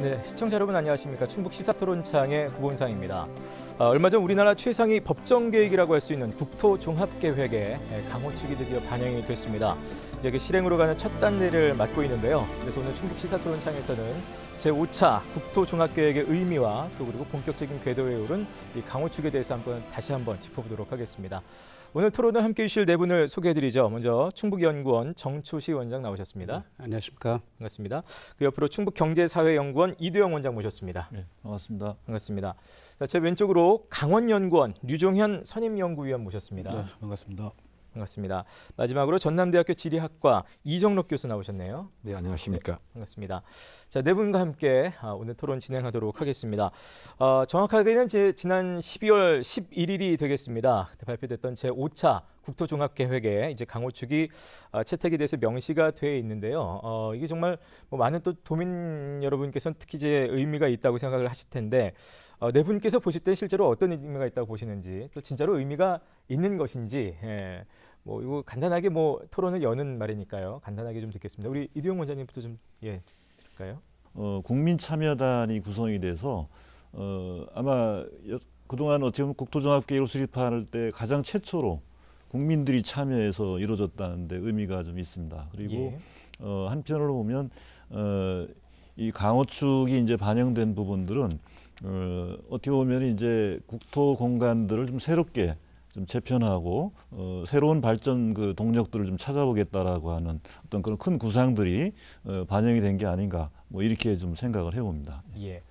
네, 시청자 여러분 안녕하십니까. 충북 시사토론창의 구본상입니다. 아, 얼마 전 우리나라 최상위 법정계획이라고 할 수 있는 국토종합계획에 예, 강호축이 드디어 반영이 됐습니다. 이제 그 실행으로 가는 첫 단계를 맡고 있는데요. 그래서 오늘 충북 시사토론창에서는 제5차 국토종합계획의 의미와 또 그리고 본격적인 궤도에 오른 이 강호축에 대해서 한번 다시 한번 짚어보도록 하겠습니다. 오늘 토론을 함께해 주실 네 분을 소개해드리죠. 먼저 충북연구원 정초시 원장 나오셨습니다. 네, 안녕하십니까. 반갑습니다. 그 옆으로 충북경제사회연구원 이두영 원장 모셨습니다. 네, 반갑습니다. 반갑습니다. 자, 제 왼쪽으로 강원연구원 류종현 선임연구위원 모셨습니다. 네, 반갑습니다. 반갑습니다. 마지막으로 전남대학교 지리학과 이정록 교수 나오셨네요. 네, 안녕하십니까. 네, 반갑습니다. 자, 네 분과 함께 아, 오늘 토론 진행하도록 하겠습니다. 어, 정확하게는 제 지난 12월 11일이 되겠습니다. 그때 발표됐던 제 5차 국토종합계획에 이제 강호축이 아, 채택이 돼서 명시가 돼 있는데요. 어, 이게 정말 뭐 많은 또 도민 여러분께서는 특히 제 의미가 있다고 생각을 하실 텐데 어, 네 분께서 보실 때 실제로 어떤 의미가 있다고 보시는지 또 진짜로 의미가 있는 것인지 예. 뭐 이거 간단하게 뭐 토론을 여는 말이니까요. 간단하게 좀 듣겠습니다. 우리 이두영 원장님부터 좀 예, 까요 어, 국민참여단이 구성이 돼서 어, 아마 그동안 어떻게 보면 국토종합계획을 수립할 때 가장 최초로 국민들이 참여해서 이루어졌다는 데 의미가 좀 있습니다. 그리고 예. 어, 한편으로 보면 어, 이 강호축이 이제 반영된 부분들은 어, 어떻게 보면 이제 국토 공간들을 좀 새롭게 좀 재편하고 어, 새로운 발전 그 동력들을 좀 찾아보겠다라고 하는 어떤 그런 큰 구상들이 어, 반영이 된 게 아닌가 뭐 이렇게 좀 생각을 해봅니다. 예.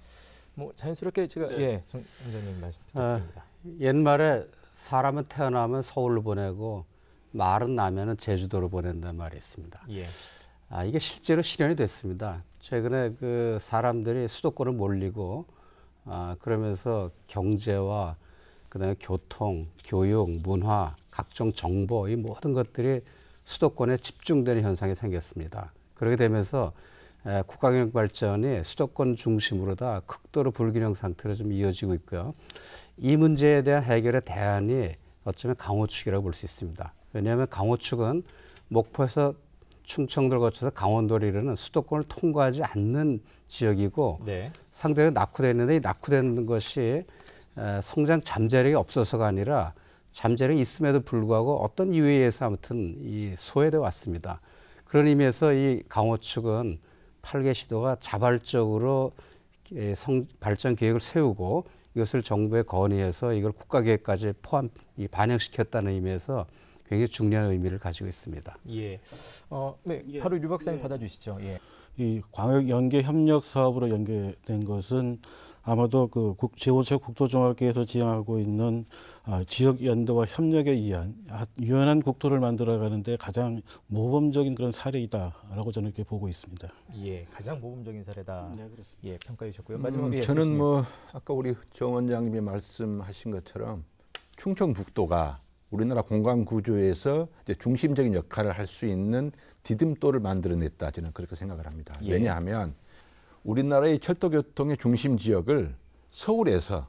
뭐 자연스럽게 제가 네. 예, 정장님 말씀 아, 부탁드립니다. 아, 옛말에 사람은 태어나면 서울로 보내고 말은 나면은 제주도로 보낸다는 말이 있습니다. 예. 아, 이게 실제로 실현이 됐습니다. 최근에 그 사람들이 수도권을 몰리고 아, 그러면서 경제와 그다음에 교통, 교육, 문화, 각종 정보 이 모든 것들이 수도권에 집중되는 현상이 생겼습니다. 그렇게 되면서 국가경영 발전이 수도권 중심으로 다 극도로 불균형 상태로 좀 이어지고 있고요. 이 문제에 대한 해결의 대안이 어쩌면 강호축이라고 볼 수 있습니다. 왜냐하면 강호축은 목포에서 충청도를 거쳐서 강원도를 이르는 수도권을 통과하지 않는 지역이고 네. 상대적으로 낙후되어 있는데 이낙후된 것이 성장 잠재력이 없어서가 아니라 잠재력이 있음에도 불구하고 어떤 이유에 의해서 아무튼 이 소외돼 왔습니다. 그런 의미에서 이 강호 측은 8개 시도가 자발적으로 성, 발전 계획을 세우고 이것을 정부에 건의해서 이걸 국가 계획까지 포함 이 반영시켰다는 의미에서 굉장히 중요한 의미를 가지고 있습니다. 예. 어, 네. 예. 바로 류 박사님 예. 받아주시죠. 예. 이 광역 연계 협력 사업으로 연계된 것은 아마도 그 제5차 국토종합계에서 지향하고 있는 아, 지역 연대와 협력에 의한 아, 유연한 국토를 만들어가는데 가장 모범적인 그런 사례이다라고 저는 이렇게 보고 있습니다. 예, 가장 모범적인 사례다. 네, 그렇습니다. 예, 평가해 주셨고요. 마지막 음, 예, 저는 뭐 아까 우리 정 원장님이 말씀하신 것처럼 충청북도가 우리나라 공간 구조에서 이제 중심적인 역할을 할 수 있는 디딤돌을 만들어냈다 저는 그렇게 생각을 합니다. 예. 왜냐하면 우리나라의 철도교통의 중심 지역을 서울에서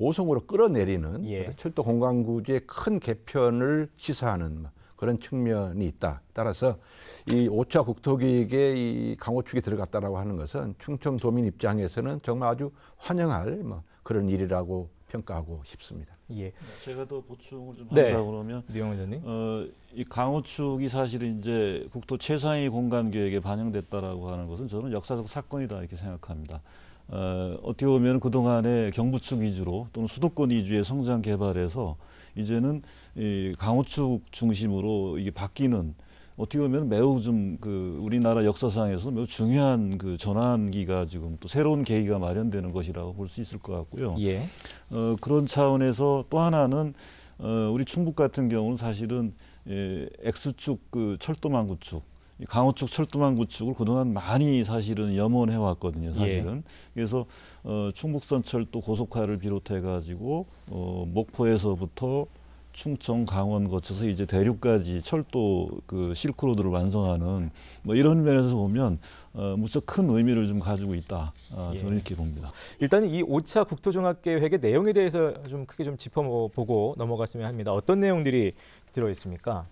오송으로 끌어내리는 예. 철도 공간구조의 큰 개편을 시사하는 뭐 그런 측면이 있다. 따라서 이 5차 국토기획의 이 강호축이 들어갔다라고 하는 것은 충청도민 입장에서는 정말 아주 환영할 뭐 그런 일이라고 평가하고 싶습니다. 예. 제가 더 보충을 좀 네. 한다 그러면 류영 원장님. 어이 강호축이 사실은 이제 국토 최상위 공간 계획에 반영됐다라고 하는 것은 저는 역사적 사건이다 이렇게 생각합니다. 어, 어떻게 보면 그동안에 경부축 위주로 또는 수도권 위주의 성장 개발에서 이제는 이 강호축 중심으로 이게 바뀌는 어떻게 보면 매우 좀 그 우리나라 역사상에서 매우 중요한 그 전환기가 지금 또 새로운 계기가 마련되는 것이라고 볼 수 있을 것 같고요. 예. 어, 그런 차원에서 또 하나는 어, 우리 충북 같은 경우는 사실은 예, X축 그 철도망 구축 강호축 철도망 구축을 그동안 많이 사실은 염원해 왔거든요. 예. 사실은 예. 그래서 어, 충북선 철도 고속화를 비롯해 가지고 어, 목포에서부터 충청, 강원 거쳐서 이제 대륙까지 철도 그 실크로드를 완성하는 뭐 이런 면에서 보면 어, 무척 큰 의미를 좀 가지고 있다. 아 예. 저는 예. 이렇게 봅니다. 일단 이 5차 국토종합계획의 내용에 대해서 좀 크게 좀 짚어보고 넘어갔으면 합니다. 어떤 내용들이 들어 있습니까?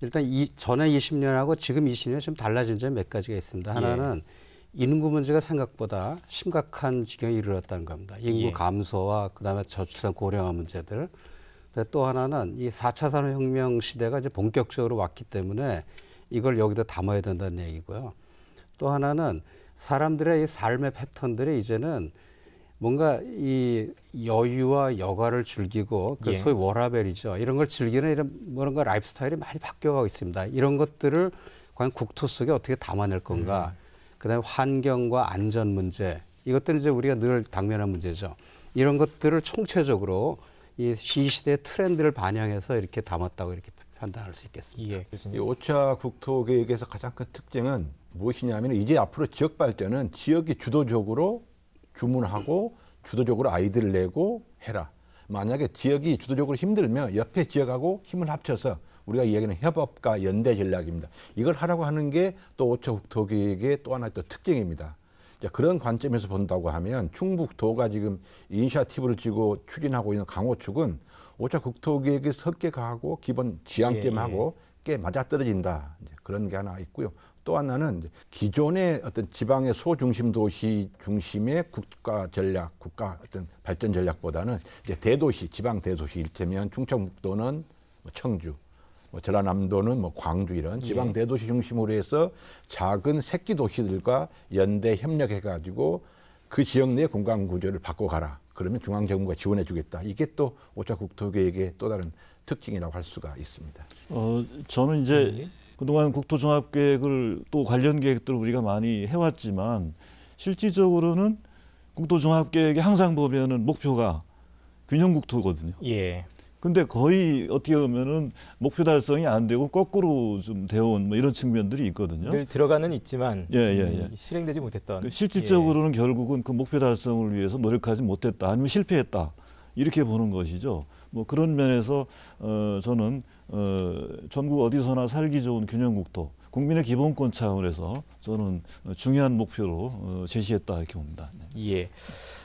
일단 이 전에 20년하고 지금 20년 좀 달라진 점 몇 가지가 있습니다. 예. 하나는 예. 인구 문제가 생각보다 심각한 지경에 이르렀다는 겁니다. 인구 예. 감소와 그다음에 저출산 고령화 문제들 네, 또 하나는 이 4차 산업혁명 시대가 이제 본격적으로 왔기 때문에 이걸 여기다 담아야 된다는 얘기고요. 또 하나는 사람들의 삶의 패턴들이 이제는 뭔가 이 여유와 여가를 즐기고 그 예. 소위 예. 워라벨이죠. 이런 걸 즐기는 이런 그런 라이프 스타일이 많이 바뀌어가고 있습니다. 이런 것들을 과연 국토 속에 어떻게 담아낼 건가. 음. 그다음에 환경과 안전 문제 이것들은 이제 우리가 늘 당면한 문제죠. 이런 것들을 총체적으로 이 시시대의 트렌드를 반영해서 이렇게 담았다고 이렇게 판단할 수 있겠습니다. 예, 교수님. 오차 국토계획에서 가장 큰 특징은 무엇이냐면 이제 앞으로 지역 발전은 지역이 주도적으로 주문하고 주도적으로 아이들을 내고 해라. 만약에 지역이 주도적으로 힘들면 옆에 지역하고 힘을 합쳐서 우리가 이야기하는 협업과 연대 전략입니다. 이걸 하라고 하는 게또 오차 국토계획의 또 하나의 또 특징입니다. 그런 관점에서 본다고 하면 충북도가 지금 인니셔티브를 쥐고 추진하고 있는 강호축은 오차 국토계획이 섞여 가고 기본 지향점하고 예, 예. 꽤 맞아떨어진다. 이제 그런 게 하나 있고요. 또 하나는 이제 기존의 어떤 지방의 소중심 도시 중심의 국가 전략, 국가 어떤 발전 전략보다는 이제 대도시, 지방 대도시 일테면 충청북도는 뭐 청주, 뭐 전라남도는 뭐 광주 이런 지방 예. 대도시 중심으로 해서 작은 새끼 도시들과 연대 협력해 가지고 그 지역 내 공간 구조를 바꿔가라. 그러면 중앙 정부가 지원해 주겠다. 이게 또오차 국토계획의 또 다른 특징이라고 할 수가 있습니다. 어, 저는 이제 예. 그동안 국토종합계획을 또 관련 계획들을 우리가 많이 해왔지만 실질적으로는 국토종합계획이 항상 보면은 목표가 균형국토거든요. 예. 근데 거의 어떻게 보면은 목표 달성이 안 되고 거꾸로 좀 되어온 뭐 이런 측면들이 있거든요. 늘 들어가는 있지만 예, 예, 음, 예. 실행되지 못했던. 그 실질적으로는 예. 결국은 그 목표 달성을 위해서 노력하지 못했다 아니면 실패했다 이렇게 보는 것이죠. 뭐 그런 면에서 어, 저는 어, 전국 어디서나 살기 좋은 균형국토 국민의 기본권 차원에서 저는 중요한 목표로 어, 제시했다 이렇게 봅니다. 네. 예.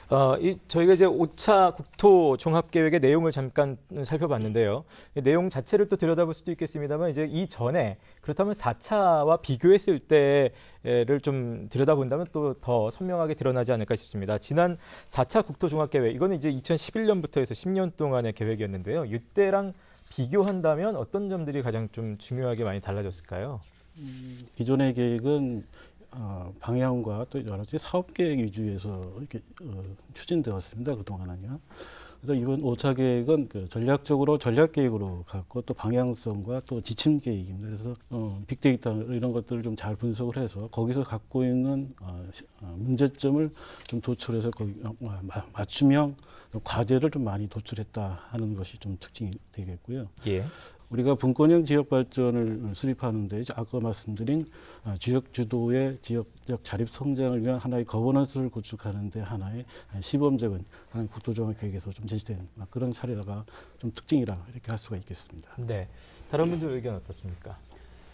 어, 이, 저희가 이제 5차 국토 종합계획의 내용을 잠깐 살펴봤는데요. 내용 자체를 또 들여다볼 수도 있겠습니다만 이제 이 전에 그렇다면 4차와 비교했을 때를 좀 들여다본다면 또 더 선명하게 드러나지 않을까 싶습니다. 지난 4차 국토 종합계획 이거는 이제 2011년부터 해서 10년 동안의 계획이었는데요. 이때랑 비교한다면 어떤 점들이 가장 좀 중요하게 많이 달라졌을까요? 기존의 계획은 어, 방향과 또 여러 가지 사업 계획 위주에서 이렇게 어, 추진되었습니다. 그동안은요. 그래서 이번 5차 계획은 그 전략적으로 전략 계획으로 갖고 또 방향성과 또 지침 계획입니다. 그래서 어, 빅데이터 이런 것들을 좀 잘 분석을 해서 거기서 갖고 있는 어, 어 문제점을 좀 도출해서 거기 어, 맞춤형 과제를 좀 많이 도출했다 하는 것이 좀 특징이 되겠고요. 예. 우리가 분권형 지역 발전을 수립하는데 아까 말씀드린 아, 지역 주도의 지역적 자립 성장을 위한 하나의 거버넌스를 구축하는데 하나의 아, 시범적인 하나의 국토정화 계획에서 좀 제시된 그런 사례가 좀 특징이라 이렇게 할 수가 있겠습니다. 네, 다른 분들 의견 어떻습니까?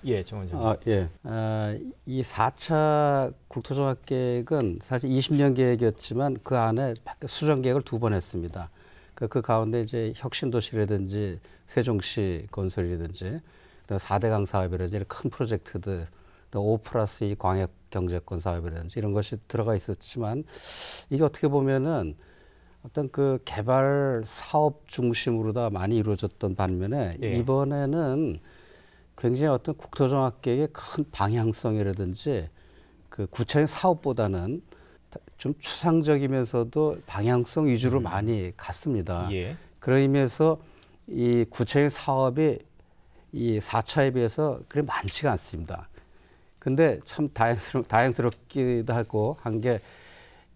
예, 정원장 아, 예. 아, 이 4차 국토정화 계획은 사실 20년 계획이었지만 그 안에 수정 계획을 두 번 했습니다. 그, 그 가운데 이제 혁신도시라든지 세종시 건설이든지 4대강 사업이라든지 큰 프로젝트들 오 플러스 이 광역 경제권 사업이라든지 이런 것이 들어가 있었지만 이게 어떻게 보면은 어떤 그 개발 사업 중심으로 다 많이 이루어졌던 반면에 예. 이번에는 굉장히 어떤 국토정합계의큰 방향성이라든지 그 구체적인 사업보다는 좀 추상적이면서도 방향성 위주로 음. 많이 갔습니다. 예. 그런 의미에서 이 구체적인 사업이 이 4차에 비해서 그리 많지가 않습니다. 근데 참 다행스럽, 다행스럽기도 하고 한 게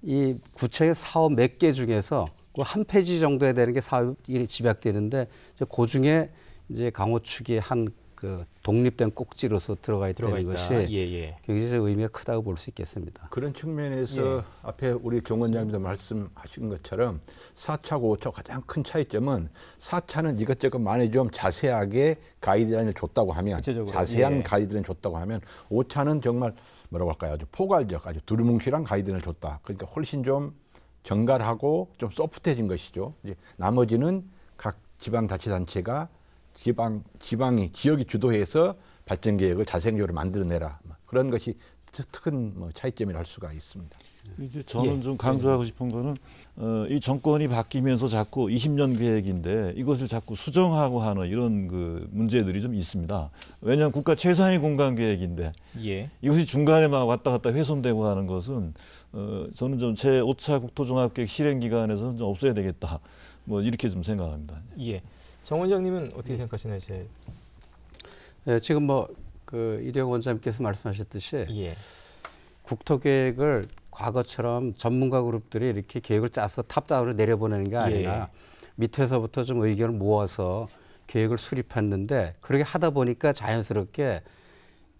이 구체적인 사업 몇 개 중에서 그 한 페이지 정도에 되는 게 사업이 집약되는데 그 중에 이제 강호축이 한그 독립된 꼭지로서 들어가 있다는 들어가 것이 예, 예. 경제적 의미가 크다고 볼 수 있겠습니다. 그런 측면에서 예. 앞에 우리 정 원장님도 말씀하신 것처럼 4차고 5차 가장 큰 차이점은 4차는 이것저것 많이 좀 자세하게 가이드라인을 줬다고 하면 구체적으로, 자세한 예. 가이드라인 줬다고 하면 5차는 정말 뭐라고 할까요? 아주 포괄적, 아주 두루뭉실한 가이드를 줬다. 그러니까 훨씬 좀 정갈하고 좀 소프트해진 것이죠. 이제 나머지는 각 지방자치단체가 지방 지방이 지역이 주도해서 발전 계획을 자생적으로 만들어내라 뭐 그런 것이 큰뭐 차이점이라 할 수가 있습니다. 예. 이제 저는 예. 좀 강조하고 싶은 거는 어, 이 정권이 바뀌면서 자꾸 20년 계획인데 이것을 자꾸 수정하고 하는 이런 그 문제들이 좀 있습니다. 왜냐하면 국가 최상의 공간 계획인데 예. 이것이 중간에 막 왔다 갔다 훼손되고 하는 것은 어, 저는 좀 제 5차 국토종합계획 실행 기간에서는 좀 없어야 되겠다. 뭐 이렇게 좀 생각합니다. 예. 정 원장님은 어떻게 생각하시나요, 이 제? 네, 예, 지금 뭐 그 이대호 원장님께서 말씀하셨듯이 예. 국토 계획을 과거처럼 전문가 그룹들이 이렇게 계획을 짜서 탑다운으로 내려보내는 게 아니라 예. 밑에서부터 좀 의견을 모아서 계획을 수립했는데 그렇게 하다 보니까 자연스럽게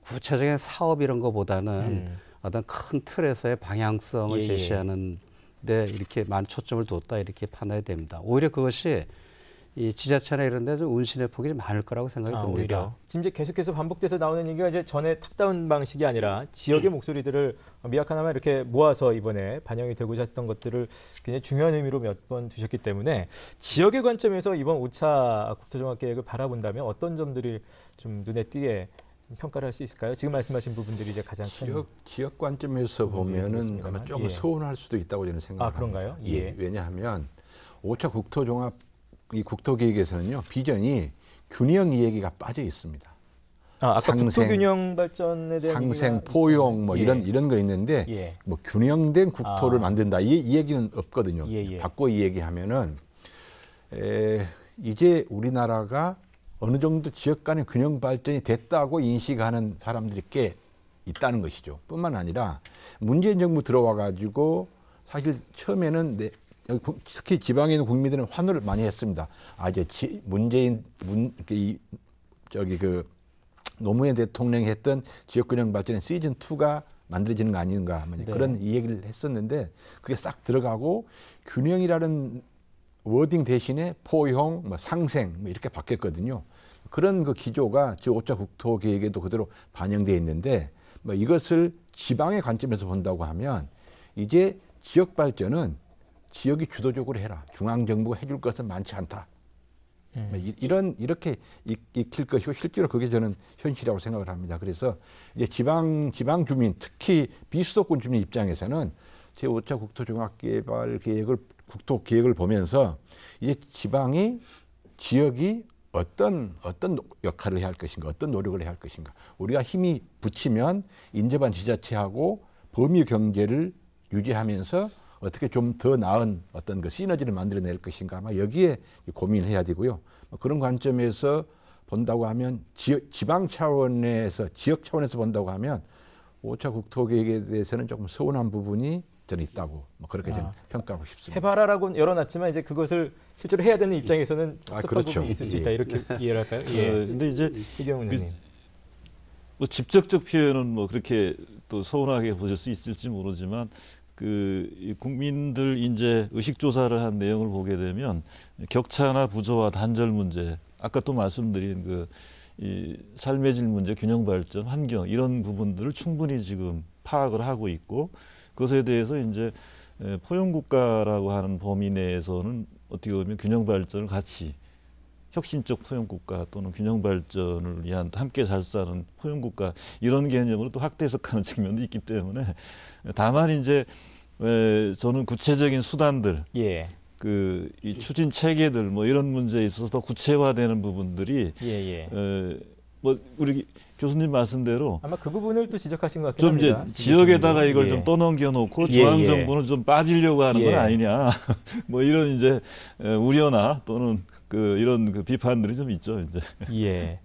구체적인 사업 이런 거보다는 음. 어떤 큰 틀에서의 방향성을 예, 예. 제시하는 데 이렇게 만 초점을 뒀다 이렇게 판단이 됩니다. 오히려 그것이 이 지자체나 이런 데서 운신의 폭이 좀 많을 거라고 생각이 아, 듭니다. 오히려. 지금 이제 계속해서 반복돼서 나오는 얘기가 이제 전에 탑다운 방식이 아니라 지역의 음. 목소리들을 미약하나마 이렇게 모아서 이번에 반영이 되고자 했던 것들을 굉장히 중요한 의미로 몇 번 두셨기 때문에 지역의 관점에서 이번 5차 국토종합계획을 바라본다면 어떤 점들이 좀 눈에 띄게 평가를 할 수 있을까요? 지금 말씀하신 부분들이 이제 가장 지역 지역 관점에서 음, 예, 보면은 아마 조금 예. 서운할 수도 있다고 저는 생각합니다. 아 그런가요? 예. 예. 왜냐하면 5차 국토종합 이 국토계획에서는요 비전이 균형 이야기가 빠져 있습니다. 아, 아까 상생, 발전에 대한 상생 포용 뭐 예. 이런 이런 거 있는데 예. 뭐 균형된 국토를 아. 만든다 이, 이, 얘기는 없거든요. 예예. 예. 바꿔 이 얘기하면은 에, 이제 우리나라가 어느 정도 지역 간의 균형 발전이 됐다고 인식하는 사람들이 꽤 있다는 것이죠. 뿐만 아니라 문재인 정부 들어와 가지고 사실 처음에는 내, 어, 특히 지방에 있는 국민들은 환호를 많이 했습니다. 아 이제 지, 문재인 문 그 이, 저기 그 노무현 대통령이 했던 지역균형 발전의 시즌 2가 만들어지는 거 아닌가 하면 네. 그런 얘기를 했었는데 그게 싹 들어가고 균형이라는 워딩 대신에 포용, 뭐 상생 뭐 이렇게 바뀌었거든요. 그런 그 기조가 제옥자 국토계획에도 그대로 반영돼 있는데 뭐 이것을 지방의 관점에서 본다고 하면 이제 지역 발전은 지역이 주도적으로 해라. 중앙 정부가 해줄 것은 많지 않다. 음. 이런 이렇게 익힐 것이고 실제로 그게 저는 현실이라고 생각을 합니다. 그래서 이제 지방 지방 주민 특히 비수도권 주민 입장에서는 제 5차 국토종합개발 계획을 국토 계획을 보면서 이제 지방이 지역이 어떤 어떤 역할을 해야 할 것인가, 어떤 노력을 해야 할 것인가. 우리가 힘이 붙이면 인접한 지자체하고 범위 경제를 유지하면서 어떻게 좀 더 나은 어떤 그 시너지를 만들어낼 것인가 아마 여기에 고민을 해야 되고요. 뭐 그런 관점에서 본다고 하면 지방 역지 차원에서 지역 차원에서 본다고 하면 5차 국토계획에 대해서는 조금 서운한 부분이 저는 있다고 뭐 그렇게 저는 아, 평가하고 싶습니다. 해봐라라고 열어놨지만 이제 그것을 실제로 해야 되는 입장에서는 예. 아, 섭섭한 아, 그렇죠. 부분이 있을 수 있다 예. 이렇게 이해를 할까요? 어, 예. 근데 이제 이경훈 그, 뭐 직접적 피해는 뭐 그렇게 또 서운하게 보실 수 있을지 모르지만 그 국민들 이제 의식 조사를 한 내용을 보게 되면 격차나 부조와 단절 문제, 아까 또 말씀드린 그이 삶의 질 문제, 균형 발전, 환경 이런 부분들을 충분히 지금 파악을 하고 있고 그것에 대해서 이제 포용 국가라고 하는 범위 내에서는 어떻게 보면 균형 발전을 같이 혁신적 포용국가 또는 균형발전을 위한 함께 잘 사는 포용국가 이런 개념으로 또 확대 해석하는 측면도 있기 때문에 다만 이제 저는 구체적인 수단들 예. 그이 추진 체계들 뭐 이런 문제에 있어서 더 구체화되는 부분들이 예, 예. 뭐 우리 교수님 말씀대로 아마 그 부분을 또 지적하신 것 같긴 좀 합니다. 지역에다가 이걸 예. 좀 떠넘겨 놓고 예, 중앙 예. 정부는 좀 빠지려고 하는 예. 건 아니냐 뭐 이런 이제 우려나 또는 그 이런 그 비판들이 좀 있죠 이제. 예.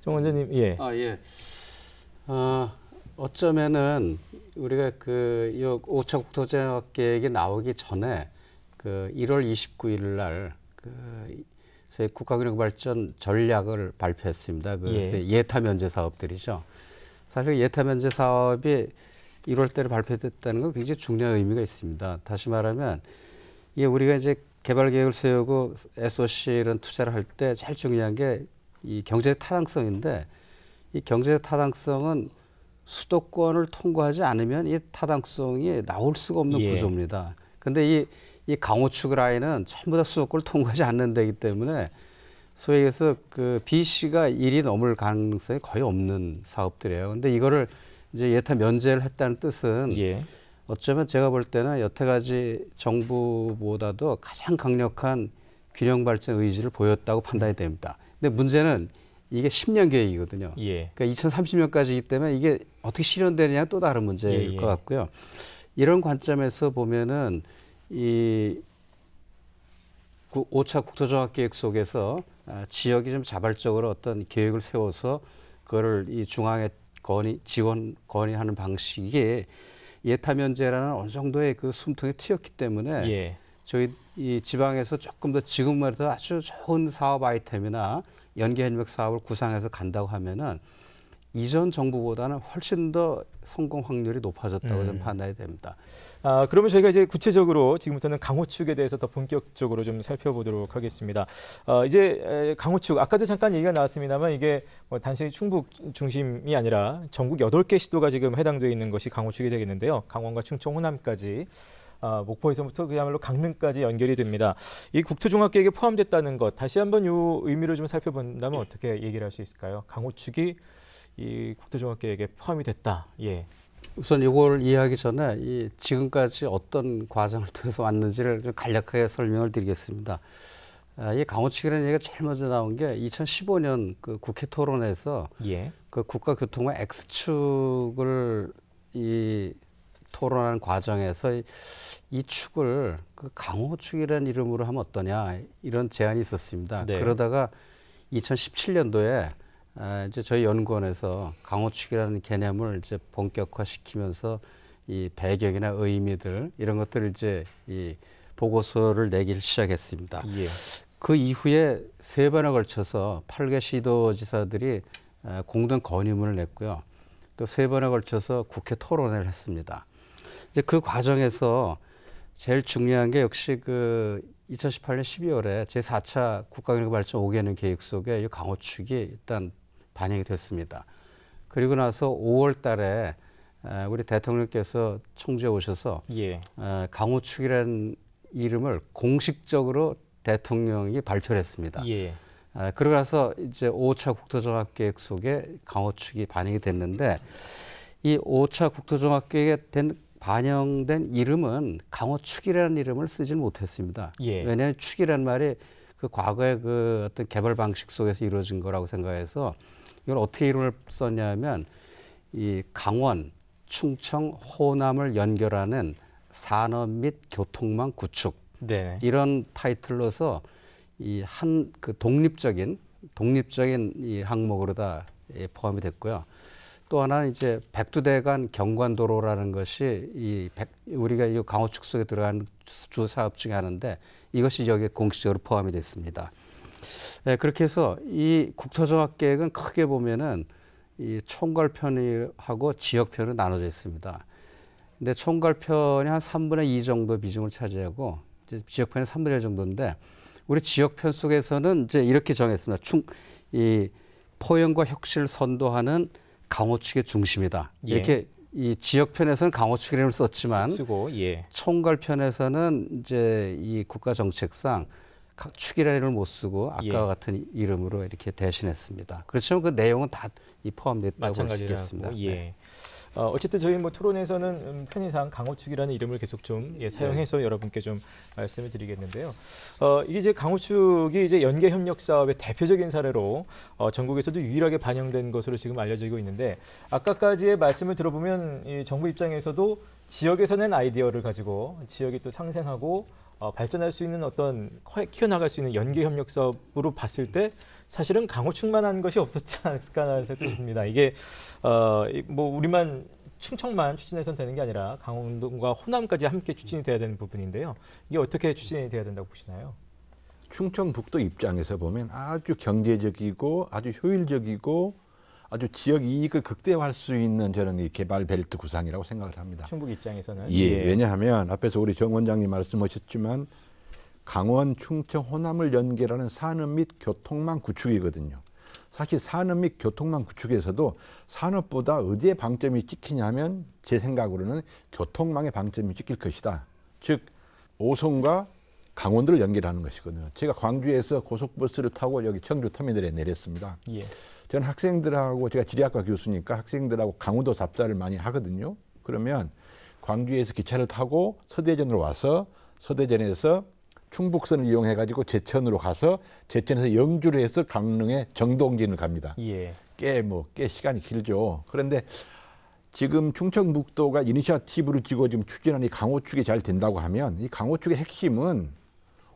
정 원장님 예. 아 예. 어, 어쩌면은 우리가 그이 5차 국토제 계획이 나오기 전에 그 1월 29일 날그 국가균형발전 전략을 발표했습니다. 그 예. 예타 면제 사업들이죠. 사실 예타 면제 사업이 1월 달 발표됐다는 건 굉장히 중요한 의미가 있습니다. 다시 말하면 이게 우리가 이제 개발 계획을 세우고 SOC 이런 투자를 할 때 제일 중요한 게 이경제 타당성인데 이경제 타당성은 수도권을 통과하지 않으면 이 타당성이 나올 수가 없는 예. 구조입니다. 근데 이, 이 강호축 라인은 전부 다 수도권을 통과하지 않는 데이기 때문에 소위 해서 그 BC가 1이 넘을 가능성이 거의 없는 사업들이에요. 근데 이거를 이제 예타 면제를 했다는 뜻은 예. 어쩌면 제가 볼 때는 여태까지 정부보다도 가장 강력한 균형 발전 의지를 보였다고 판단이 됩니다. 근데 문제는 이게 10년 계획이거든요. 예. 그러니까 2030년까지이기 때문에 이게 어떻게 실현되느냐 또 다른 문제일 예, 예. 것 같고요. 이런 관점에서 보면은 이 5차 국토종합계획 속에서 아, 지역이 좀 자발적으로 어떤 계획을 세워서 그거를 이 중앙에 건의, 지원 건의하는 방식이 예타면제라는 어느 정도의 그숨통이트였기 때문에 예. 저희 이 지방에서 조금 더 지금말해도 아주 좋은 사업 아이템이나 연계협력 사업을 구상해서 간다고 하면은 이전 정부보다는 훨씬 더 성공 확률이 높아졌다고 음. 좀 판단이 됩니다. 아, 그러면 저희가 이제 구체적으로 지금부터는 강호축에 대해서 더 본격적으로 좀 살펴보도록 하겠습니다. 어, 이제 강호축 아까도 잠깐 얘기가 나왔습니다만 이게 뭐 단순히 충북 중심이 아니라 전국 여개 시도가 지금 해당돼 있는 것이 강호축이 되겠는데요. 강원과 충청, 호남까지 아, 목포에서부터 그야말로 강릉까지 연결이 됩니다. 이 국토종합계획에 포함됐다는 것 다시 한번 이 의미를 좀 살펴본다면 어떻게 얘기를 할 수 있을까요? 강호축이 이국제조합계획에 포함이 됐다. 예. 우선 이걸 이해하기 전에 이 지금까지 어떤 과정을 통해서 왔는지를 좀 간략하게 설명을 드리겠습니다. 아, 이 강호칙이라는 얘기가 제일 먼저 나온 게 2015년 그 국회 토론에서 예. 그 국가교통의 X축을 이 토론하는 과정에서 이 축을 그 강호축이라는 이름으로 하면 어떠냐 이런 제안이 있었습니다. 네. 그러다가 2017년도에 아, 이제 저희 연구원에서 강호축이라는 개념을 이제 본격화시키면서 이 배경이나 의미들 이런 것들을 이제 이 보고서를 내기를 시작했습니다. 예. 그 이후에 세 번에 걸쳐서 8개 시도지사들이 아, 공동 건의문을 냈고요. 또 세 번에 걸쳐서 국회 토론회를 했습니다. 이제 그 과정에서 제일 중요한 게 역시 그 2018년 12월에 제4차 국가경영발전 5개년 계획 속에 이 강호축이 일단 반영이 됐습니다. 그리고 나서 5월 달에 우리 대통령께서 청주에 오셔서 예. 강호축이라는 이름을 공식적으로 대통령이 발표를 했습니다. 예. 그러고 나서 이제 5차 국토종합계획 속에 강호축이 반영이 됐는데 이 5차 국토종합계획에 된 반영된 이름은 강호축이라는 이름을 쓰지는 못했습니다. 예. 왜냐하면 축이라는 말이 그 과거의 그 어떤 개발 방식 속에서 이루어진 거라고 생각해서 이걸 어떻게 이름을 썼냐면 이 강원, 충청, 호남을 연결하는 산업 및 교통망 구축 네. 이런 타이틀로서 이 한 그 독립적인 독립적인 이 항목으로 다 예, 포함이 됐고요. 또 하나는 이제 백두대간 경관도로라는 것이 이 백, 우리가 이 강호축 속에 들어가주 사업 중에 하는데 이것이 여기에 공식적으로 포함이 됐습니다. 네, 그렇게 해서 이 국토조합 계획은 크게 보면은 이 총괄 편하고 지역 편으로 나눠져 있습니다. 근데 총괄 편이 한 3분의 2 정도 비중을 차지하고 지역 편이 3분의 1 정도인데 우리 지역 편 속에서는 이제 이렇게 정했습니다. 충 이 포용과 혁신을 선도하는 강호 측의 중심이다. 예. 이렇게 이 지역 편에서는 강호 측 이름을 썼지만 쓰고, 예. 총괄 편에서는 이제 이 국가 정책상 축이라는 이름을 못 쓰고 아까 예. 같은 이름으로 이렇게 대신했습니다. 그렇지만 그 내용은 다 포함됐다고 볼수 있겠습니다. 예. 네. 어, 어쨌든 저희 뭐 토론에서는 음, 편의상 강호축이라는 이름을 계속 좀 예, 사용해서 네. 여러분께 좀 말씀을 드리겠는데요. 어, 이게 이제 강호축이 이제 연계 협력 사업의 대표적인 사례로 어, 전국에서도 유일하게 반영된 것으로 지금 알려지고 있는데 아까까지의 말씀을 들어보면 이 정부 입장에서도 지역에서 낸 아이디어를 가지고 지역이 또 상생하고 어, 발전할 수 있는 어떤 키워나갈 수 있는 연계 협력 사업으로 봤을 때 사실은 강호충만 한 것이 없었지 않을까 하는 생각도 음. 듭니다. 이게 어, 뭐 우리만 충청만 추진해선 되는 게 아니라 강원도과 호남까지 함께 추진이 돼야 되는 부분인데요. 이게 어떻게 추진이 돼야 된다고 보시나요? 충청북도 입장에서 보면 아주 경제적이고 아주 효율적이고 아주 지역 이익을 극대화할 수 있는 저는 이 개발 벨트 구상이라고 생각을 합니다. 충북 입장에서는 예, 예. 왜냐하면 앞에서 우리 정 원장님 말씀하셨지만 강원, 충청, 호남을 연결하는 산업 및 교통망 구축이거든요. 사실 산업 및 교통망 구축에서도 산업보다 어디에 방점이 찍히냐면 제 생각으로는 교통망에 방점이 찍힐 것이다. 즉 오송과 강원도를 연결하는 것이거든요. 제가 광주에서 고속버스를 타고 여기 청주 터미널에 내렸습니다. 예. 저는 학생들하고 제가 지리학과 교수니까 학생들하고 강원도 답사를 많이 하거든요. 그러면 광주에서 기차를 타고 서대전으로 와서 서대전에서 충북선을 이용해 가지고 제천으로 가서 제천에서 영주로 해서 강릉의 정동진을 갑니다. 예. 꽤뭐꽤 뭐, 꽤 시간이 길죠. 그런데 지금 충청북도가 이니셔티브를 찍어 지금 추진하는 이 강호축이 잘 된다고 하면 이 강호축의 핵심은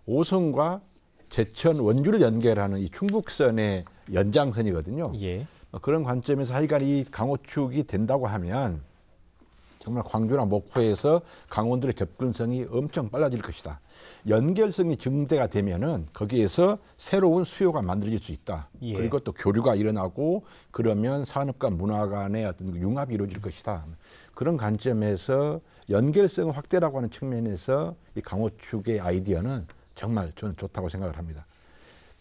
오성과 제천 원주를 연결하는 이 충북선의 연장선이거든요. 예. 뭐 그런 관점에서 하여간 이 강호축이 된다고 하면 정말 광주나 목포에서 강원도의 접근성이 엄청 빨라질 것이다. 연결성이 증대가 되면은 거기에서 새로운 수요가 만들어질 수 있다. 예. 그리고 또 교류가 일어나고 그러면 산업과 문화 간의 어떤 융합이 이루어질 것이다. 그런 관점에서 연결성 확대라고 하는 측면에서 이 강호축의 아이디어는 정말 저는 좋다고 생각을 합니다.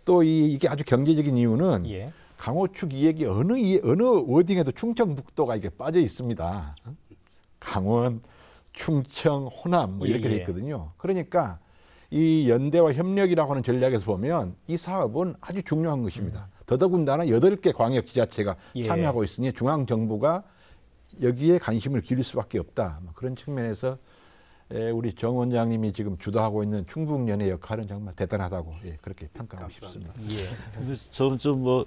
또 이, 이게 아주 경제적인 이유는 예. 강호축 이익이 어느 이, 어느 워딩에도 충청북도가 이게 빠져 있습니다. 강원, 충청, 호남 뭐 이렇게 예, 예, 돼 있거든요. 그러니까 이 연대와 협력이라고 하는 전략에서 보면 이 사업은 아주 중요한 것입니다. 음. 더더군다나 여덟 개 광역 지자체가 예. 참여하고 있으니 중앙 정부가 여기에 관심을 기울 수밖에 없다. 뭐 그런 측면에서 예, 우리 정 원장님이 지금 주도하고 있는 충북연의 역할은 정말 대단하다고 예, 그렇게 평가하고 싶습니다. 예. 예. 저는 좀뭐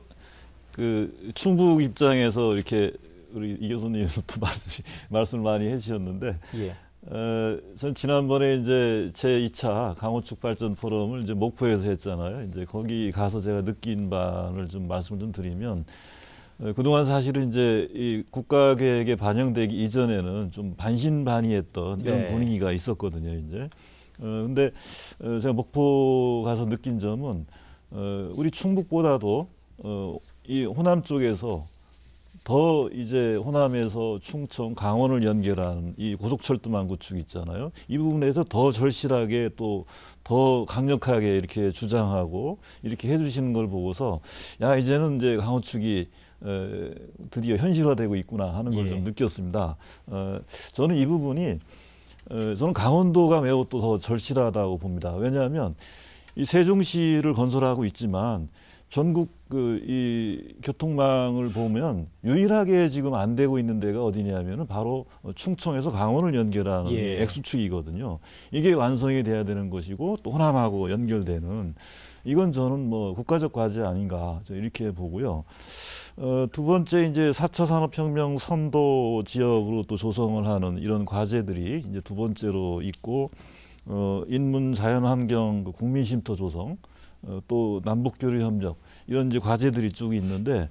그 충북 입장에서 이렇게 우리 이 교수님도 말씀 말씀 많이 해주셨는데 예. 어, 전 지난번에 이제 제 2차 강호축 발전 포럼을 이제 목포에서 했잖아요. 이제 거기 가서 제가 느낀 바를 좀 말씀을 좀 드리면 예, 그동안 사실은 이제 이 국가 계획에 반영되기 이전에는 좀 반신반의했던 이런 네. 분위기가 있었거든요, 이제. 어, 근데 어, 제가 목포 가서 느낀 점은 어, 우리 충북보다도 어, 이 호남 쪽에서 더 이제 호남에서 충청, 강원을 연결한 이 고속철도만 구축 있잖아요. 이 부분에서 더 절실하게 또 더 강력하게 이렇게 주장하고 이렇게 해주시는 걸 보고서 야 이제는 이제 강호축이 에, 드디어 현실화되고 있구나 하는 걸좀 예. 느꼈습니다. 어, 저는 이 부분이 에, 어, 저는 강원도가 매우 또 더 절실하다고 봅니다. 왜냐하면 이 세종시를 건설하고 있지만 전국 그 이 교통망을 보면 유일하게 지금 안 되고 있는 데가 어디냐면은 바로 충청에서 강원을 연결하는 예. 액수축이거든요. 이게 완성이 돼야 되는 것이고 또 호남하고 연결되는 이건 저는 뭐 국가적 과제 아닌가 이렇게 보고요. 어, 두 번째 이제 4차 산업혁명 선도 지역으로 또 조성을 하는 이런 과제들이 이제 두 번째로 있고 어, 인문 자연환경 그 국민쉼터 조성 어, 또 남북교류 협력 이런 이제 과제들이 쭉 있는데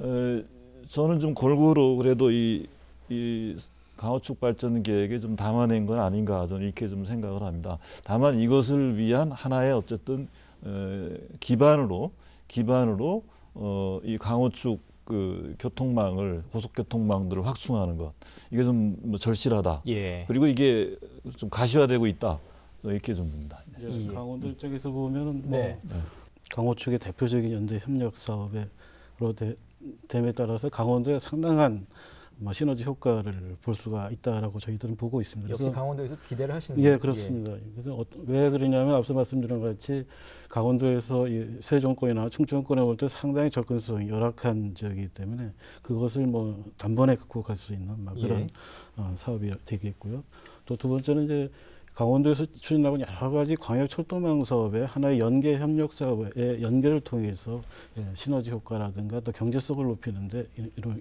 에, 어, 저는 좀 골고루 그래도 이, 이 강호축 발전 계획에 좀 담아낸 건 아닌가 저는 이렇게 좀 생각을 합니다. 다만 이것을 위한 하나의 어쨌든 에, 어, 기반으로 기반으로 어, 이 강호축 그 교통망을 고속교통망들을 확충하는 것 이게 좀 뭐 절실하다. 예. 그리고 이게 좀 가시화되고 있다. 이렇게 좀 봅니다. 예. 예. 강원도 쪽에서 보면은 뭐 네. 네. 강호축의 대표적인 연대 협력 사업으로 되, 됨에 따라서 강원도에 상당한 뭐 시너지 효과를 볼 수가 있다라고 저희들은 보고 있습니다. 역시 강원도에서 기대를 하시는 예, 그렇습니다. 예. 그래서 어, 왜 그러냐면 앞서 말씀드린 것 같이 강원도에서 새 정권이나 충청권에 올 때 상당히 접근성이 열악한 지역이기 때문에 그것을 뭐 단번에 극복할 수 있는 막 그런 예. 어, 사업이 되겠고요. 또 두 번째는 이제 강원도에서 추진하고 있는 여러 가지 광역철도망 사업의 하나의 연계 협력 사업의 연계를 통해서 예, 시너지 효과라든가 또 경제성을 높이는데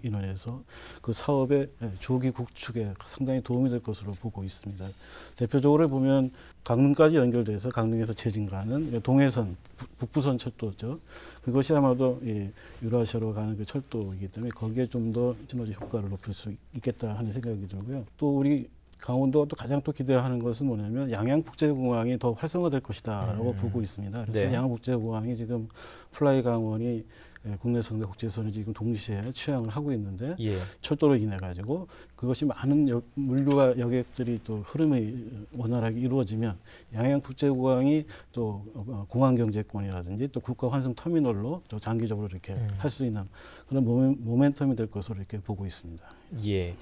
인원해서 그 사업의 예, 조기 구축에 상당히 도움이 될 것으로 보고 있습니다. 대표적으로 보면 강릉까지 연결돼서 강릉에서 재진 가는 동해선 북부선 철도죠. 그것이 아마도 이 유라시아로 가는 그 철도이기 때문에 거기에 좀 더 시너지 효과를 높일 수 있겠다 하는 생각이 들고요. 또 우리 강원도가 또 가장 또 기대하는 것은 뭐냐면 양양국제공항이 더 활성화될 것이다라고 음. 보고 있습니다. 그래서 네. 양양국제공항이 지금 플라이 강원이 예, 국내선과 국제선이 지금 동시에 취항을 하고 있는데 예. 철도로 인해 가지고 그것이 많은 여, 물류와 여객들이 또 흐름이 원활하게 이루어지면 양양국제공항이 또 어, 어, 공항경제권이라든지 또 국가환승터미널로 또 장기적으로 이렇게 음. 할수 있는 그런 모멘, 텀이될 것으로 이렇게 보고 있습니다. 예.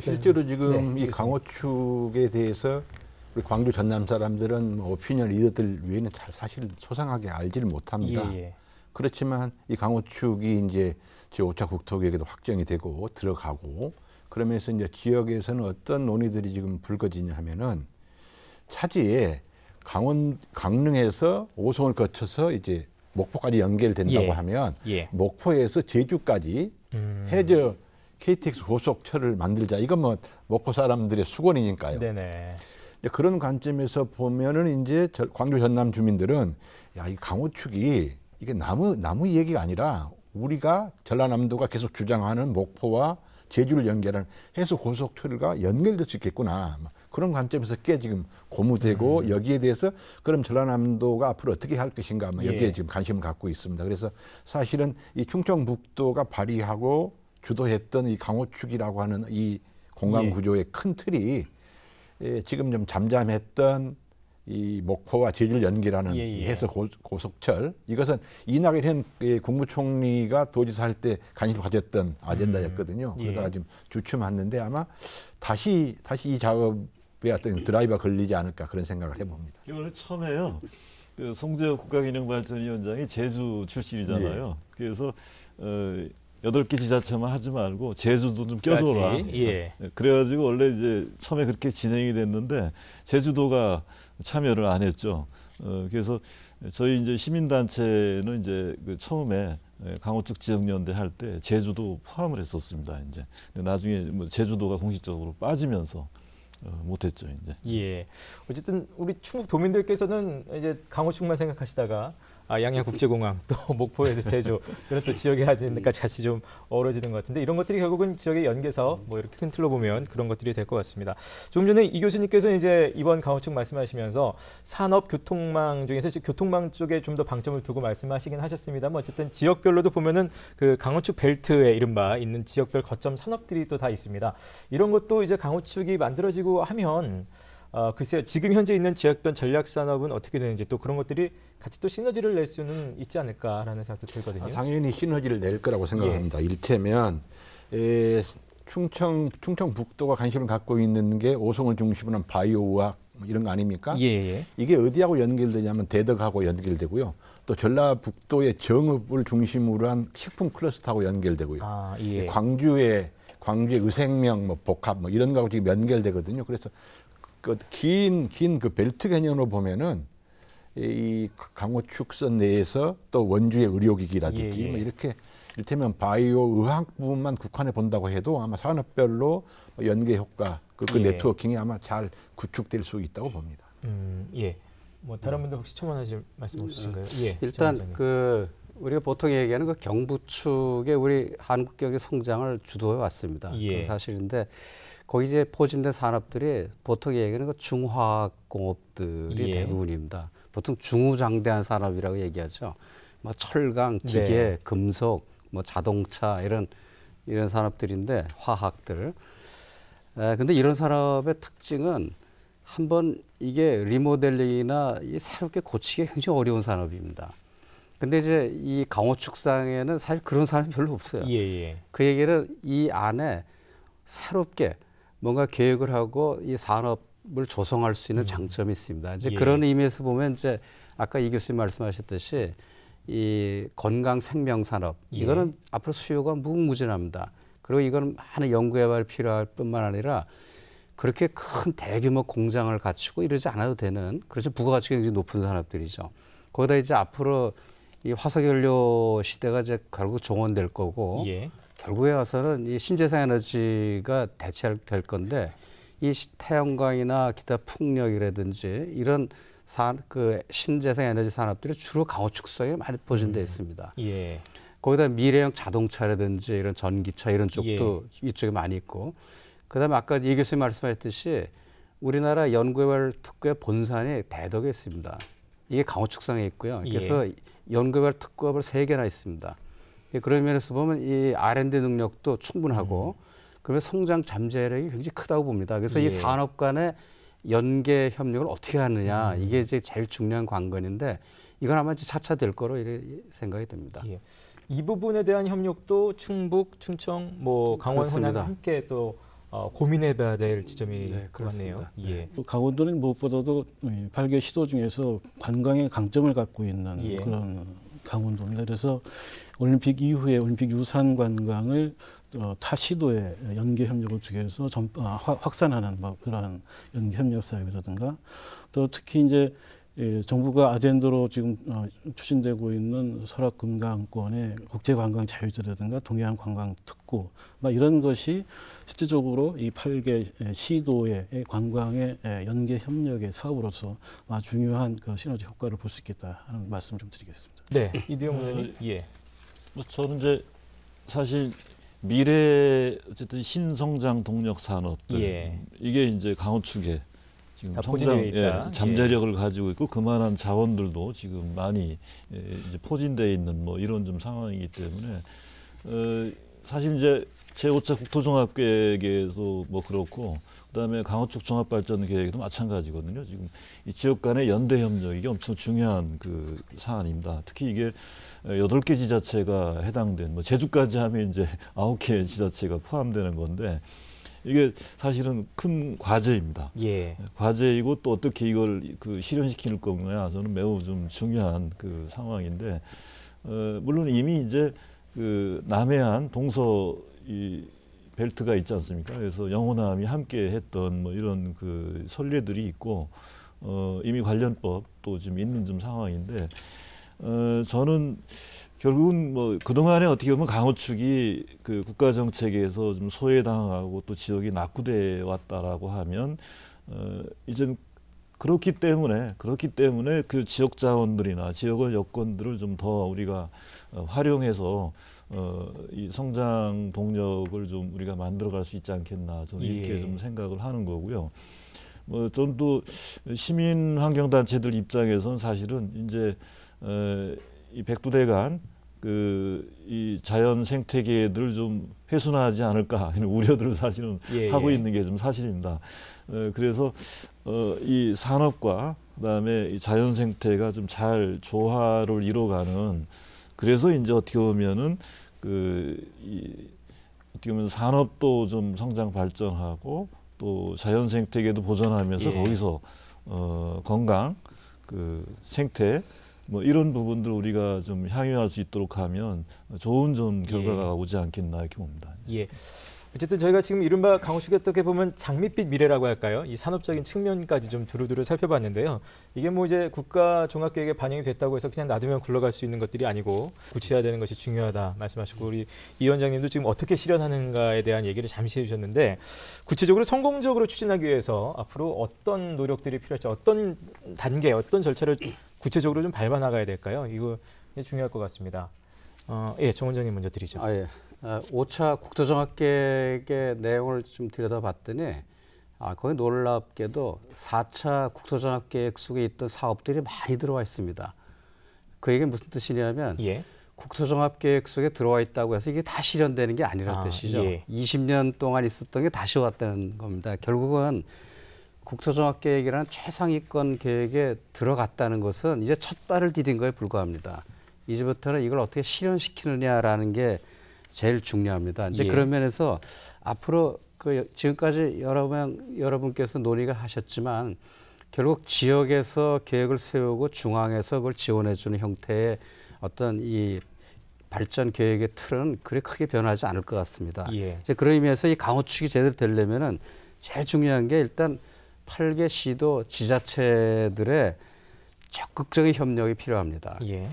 실제로 네. 지금 네. 이 강호축에 대해서 우리 광주 전남 사람들은 오피니언 리더들 외에는 잘 사실 소상하게 알지를 못합니다. 예. 예. 그렇지만 이 강호축이 이제 제5차 국토계획에도 확정이 되고 들어가고 그러면서 이제 지역에서는 어떤 논의들이 지금 불거지냐 하면은 차지에 강원 강릉에서 오송을 거쳐서 이제 목포까지 연결된다고 예. 하면 예. 목포에서 제주까지 음. 해저 KTX 고속철을 만들자. 이건 뭐 목포 사람들의 수건이니까요. 네네. 그런 관점에서 보면은 이제 광주 전남 주민들은 야이 강호축이 이게 나무 나무 얘기가 아니라 우리가 전라남도가 계속 주장하는 목포와 제주를 연결하는 해수 고속철과 연결될 수 있겠구나 그런 관점에서 꽤 지금 고무되고 음. 여기에 대해서 그럼 전라남도가 앞으로 어떻게 할 것인가 뭐 여기에 예. 지금 관심을 갖고 있습니다. 그래서 사실은 이 충청북도가 발휘하고 주도했던 이 강호축이라고 하는 이 공간 예. 구조의 큰 틀이 예, 지금 좀 잠잠했던 이 목포와 제주를 연결하는 예, 예. 해서 고, 속철 이것은 이낙연 현 그 국무총리가 도지사 할 때 관심 가졌던 아젠다였거든요. 음, 음. 예. 그러다가 지금 주춤하는데 아마 다시 다시 이 작업에 어떤 드라이버 걸리지 않을까 그런 생각을 해봅니다. 이번 처음에요. 그 송재호 국가기능발전위원장이 제주 출신이잖아요. 예. 그래서 어, 여덟 개 지자체만 하지 말고 제주도 좀 껴줘라. 예. 네, 그래가지고 원래 이제 처음에 그렇게 진행이 됐는데 제주도가 참여를 안 했죠. 어, 그래서 저희 이제 시민단체는 이제 그 처음에 예, 강호축 지역연대 할 때 제주도 포함을 했었습니다. 이제 나중에 뭐 제주도가 공식적으로 빠지면서 어, 못했죠. 이제. 예. 어쨌든 우리 충북 도민들께서는 이제 강호축만 생각하시다가 아, 양양국제공항 또 목포에서 제주 이런 또 지역에 하는 데까지 같이 좀 어우러지는 것 같은데 이런 것들이 결국은 지역의 연계서 뭐 이렇게 큰 틀로 보면 그런 것들이 될 것 같습니다. 조금 전에 이 교수님께서 이제 이번 강호측 말씀하시면서 산업 교통망 중에서 교통망 쪽에 좀 더 방점을 두고 말씀하시긴 하셨습니다만 어쨌든 지역별로도 보면은 그 강호축 벨트에 이른바 있는 지역별 거점 산업들이 또 다 있습니다. 이런 것도 이제 강호축이 만들어지고 하면 어, 글쎄요. 지금 현재 있는 지역별 전략 산업은 어떻게 되는지 또 그런 것들이 같이 또 시너지를 낼 수는 있지 않을까라는 생각도 들거든요. 아, 당연히 시너지를 낼 거라고 생각합니다. 예. 일테면 에, 예, 충청 충청북도가 관심을 갖고 있는 게 오송을 중심으로 한 바이오의학 뭐 이런 거 아닙니까? 예, 예. 이게 어디하고 연결되냐면 대덕하고 연결되고요. 또 전라북도의 정읍을 중심으로 한 식품 클러스터하고 연결되고요. 아, 예. 광주의 광주의 의생명 뭐 복합 뭐 이런 거하고 지금 연결되거든요. 그래서 그긴긴 긴 그 벨트 개념으로 보면은 이 강호축선 내에서 또 원주의 의료기기라든지 예, 예. 뭐 이렇게 일테면 바이오 의학 부분만 국한해 본다고 해도 아마 산업별로 뭐 연계 효과 그, 그 예. 네트워킹이 아마 잘 구축될 수 있다고 봅니다. 음, 예. 뭐 다른 분들 혹시 첨언하실 말씀 없으신가요? 예, 일단 그 우리가 보통 얘기하는 그 경부축에 우리 한국 경제 성장을 주도해 왔습니다. 예. 그 사실인데 거기 이제 포진된 산업들이 보통 얘기하는 거 그 중화학공업들이 예. 대부분입니다. 보통 중후장대한 산업이라고 얘기하죠. 뭐 철강, 네. 기계, 네. 금속, 뭐 자동차 이런 이런 산업들인데 화학들. 에, 근데 이런 산업의 특징은 한번 이게 리모델링이나 이 새롭게 고치기 굉장히 어려운 산업입니다. 근데 이제 이 강호축상에는 사실 그런 사람이 별로 없어요. 예, 예. 그얘기는이 안에 새롭게 뭔가 계획을 하고 이 산업을 조성할 수 있는 음. 장점이 있습니다. 이제 예. 그런 의미에서 보면 이제 아까 이 교수님 말씀하셨듯이 이 건강 생명 산업 예. 이거는 앞으로 수요가 무궁무진합니다. 그리고 이건 많은 연구 개발 필요할 뿐만 아니라 그렇게 큰 대규모 공장을 갖추고 이러지 않아도 되는 그래서 그렇죠. 부가가치가 굉장히 높은 산업들이죠. 거기다 이제 앞으로 이 화석연료 시대가 이제 결국 종원될 거고 예. 결국에 와서는이 신재생 에너지가 대체될 건데 이 태양광이나 기타 풍력이라든지 이런 산, 그 신재생 에너지 산업들이 주로 강호축성에 많이 보진돼 음. 있습니다. 예. 거기다 미래형 자동차라든지 이런 전기차 이런 쪽도 예. 이쪽에 많이 있고 그다음에 아까 이 교수님 말씀하셨듯이 우리나라 연구개발 특구의 본산이 대덕에 있습니다. 이게 강호축성에 있고요. 그래서 예. 연구개발 특구업을 세 개나 있습니다. 예, 그런 면에서 보면 이 R&D 능력도 충분하고 음. 그러면 성장 잠재력이 굉장히 크다고 봅니다. 그래서 예. 이 산업 간의 연계 협력을 어떻게 하느냐 음. 이게 이제 제일 중요한 관건인데 이건 아마 이제 차차 될 거로 생각이 듭니다. 예. 이 부분에 대한 협력도 충북, 충청, 뭐 강원, 그렇습니다. 호남 함께 또 어, 고민해봐야 될 지점이 네, 그렇네요. 네. 예. 그 강원도는 무엇보다도 발개 시도 중에서 관광의 강점을 갖고 있는 예. 그런 강원도입니다. 그래서 올림픽 이후에 올림픽 유산 관광을 어, 타 시도에 연계 협력을 통해서 전, 아, 확산하는 뭐 그러한 연계 협력 사업이라든가 또 특히 이제 예, 정부가 아젠더로 지금 어, 추진되고 있는 설악 금강권의 국제 관광 자유제라든가 동해안 관광 특구 막 이런 것이 실질적으로 이 8개 예, 시도의 예, 관광의 예, 연계 협력의 사업으로서 중요한 그 시너지 효과를 볼 수 있겠다 하는 말씀 좀 드리겠습니다. 네, 이대영 부장님. 그 예. 뭐 저는 이제 사실 미래 어쨌든 신성장 동력 산업들 예. 이게 이제 강호축에 지금 성장 예, 예, 잠재력을 예. 가지고 있고 그만한 자원들도 지금 많이 예, 이제 포진돼 있는 뭐 이런 좀 상황이기 때문에 어, 사실 이제 제5차 국토종합계획에도 뭐 그렇고 그다음에 강호축 종합발전계획도 마찬가지거든요. 지금 이 지역 간의 연대 협력이 엄청 중요한 그 사안입니다. 특히 이게 여덟 개 지자체가 해당된 뭐 제주까지 하면 이제 아홉 개 지자체가 포함되는 건데 이게 사실은 큰 과제입니다. 예. 과제이고 또 어떻게 이걸 그 실현시킬 거냐 저는 매우 좀 중요한 그 상황인데 어, 물론 이미 이제 그 남해안 동서 이 벨트가 있지 않습니까? 그래서 영호남이 함께 했던 뭐 이런 그 선례들이 있고 어, 이미 관련법 도 지금 있는 좀 상황인데 어, 저는 결국은 뭐 그동안에 어떻게 보면 강호 축이그 국가 정책에서 좀 소외당하고 또 지역이 낙후돼 왔다라고 하면 어, 이젠 그렇기 때문에 그렇기 때문에 그 지역 자원들이나 지역의 여건들을 좀 더 우리가 어, 활용해서 어, 이 성장 동력을 좀 우리가 만들어갈 수 있지 않겠나 저는 이렇게 예. 좀 생각을 하는 거고요. 뭐 저는 또 시민 환경 단체들 입장에선 사실은 이제 에, 어, 이 백두대간 그 이 자연 생태계들 좀 훼손하지 않을까 하는 우려들을 사실은 예, 예. 하고 예. 있는 게 좀 사실입니다. 에, 어, 그래서 어, 이 산업과 그다음에 이 자연 생태가 좀 잘 조화를 이뤄가는 그래서 이제 어떻게 보면은 그 이, 어떻게 보면 산업도 좀 성장 발전하고 또 자연 생태계도 보존하면서 예. 거기서 어, 건강, 그 생태 뭐 이런 부분들 우리가 좀 향유할 수 있도록 하면 좋은 좀 결과가 예. 오지 않겠나 이렇게 봅니다. 예. 어쨌든 저희가 지금 이른바 강호축이 어떻게 보면 장밋빛 미래라고 할까요? 이 산업적인 측면까지 좀 두루두루 살펴봤는데요. 이게 뭐 이제 국가 종합계획에 반영이 됐다고 해서 그냥 놔두면 굴러갈 수 있는 것들이 아니고 구체화되는 것이 중요하다 말씀하셨고 우리 이 위원장님도 지금 어떻게 실현하는가에 대한 얘기를 잠시 해주셨는데 구체적으로 성공적으로 추진하기 위해서 앞으로 어떤 노력들이 필요할지 어떤 단계, 어떤 절차를 구체적으로 좀 밟아 나가야 될까요? 이거 중요할 것 같습니다. 어, 예, 정 원장님 먼저 드리죠. 아, 예. 아, 5차 국토정학계의 내용을 좀 들여다봤더니 아, 거의 놀랍게도 4차 국토정학계획 속에 있던 사업들이 많이 들어와 있습니다. 그 얘기는 무슨 뜻이냐면 예. 국토종합계획 속에 들어와 있다고 해서 이게 다 실현되는 게 아니라는 아, 뜻이죠. 예. 20년 동안 있었던 게 다시 왔다는 겁니다. 결국은 국토종합계획이라는 최상위권 계획에 들어갔다는 것은 이제 첫 발을 디딘 거에 불과합니다. 이제부터는 이걸 어떻게 실현시키느냐라는 게 제일 중요합니다. 이제 예. 그런 면에서 앞으로 그 지금까지 여러분 여러분께서 논의가 하셨지만 결국 지역에서 계획을 세우고 중앙에서 그걸 지원해주는 형태의 어떤 이 발전 계획의 틀은 그리 크게 변하지 않을 것 같습니다. 예. 이제 그런 의미에서 이 강호축이 제대로 되려면은 제일 중요한 게 일단 8개 시도 지자체들의 적극적인 협력이 필요합니다. 예.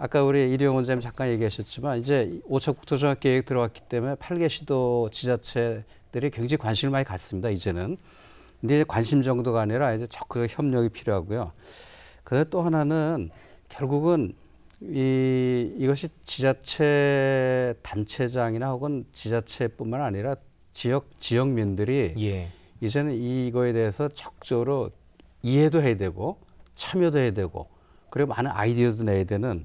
아까 우리 이리영 원장님 잠깐 얘기하셨지만 이제 5차 국토조합 계획 들어왔기 때문에 8개 시도 지자체들이 굉장히 관심을 많이 갖습니다. 이제는. 근데 관심 정도가 아니라 이제 적극 협력이 필요하고요. 그다음또 하나는 결국은 이 이것이 지자체 단체장이나 혹은 지자체뿐만 아니라 지역 지역민들이 예. 이제는 이거에 대해서 적절로 이해도 해야 되고 참여도 해야 되고 그리고 많은 아이디어도 내야 되는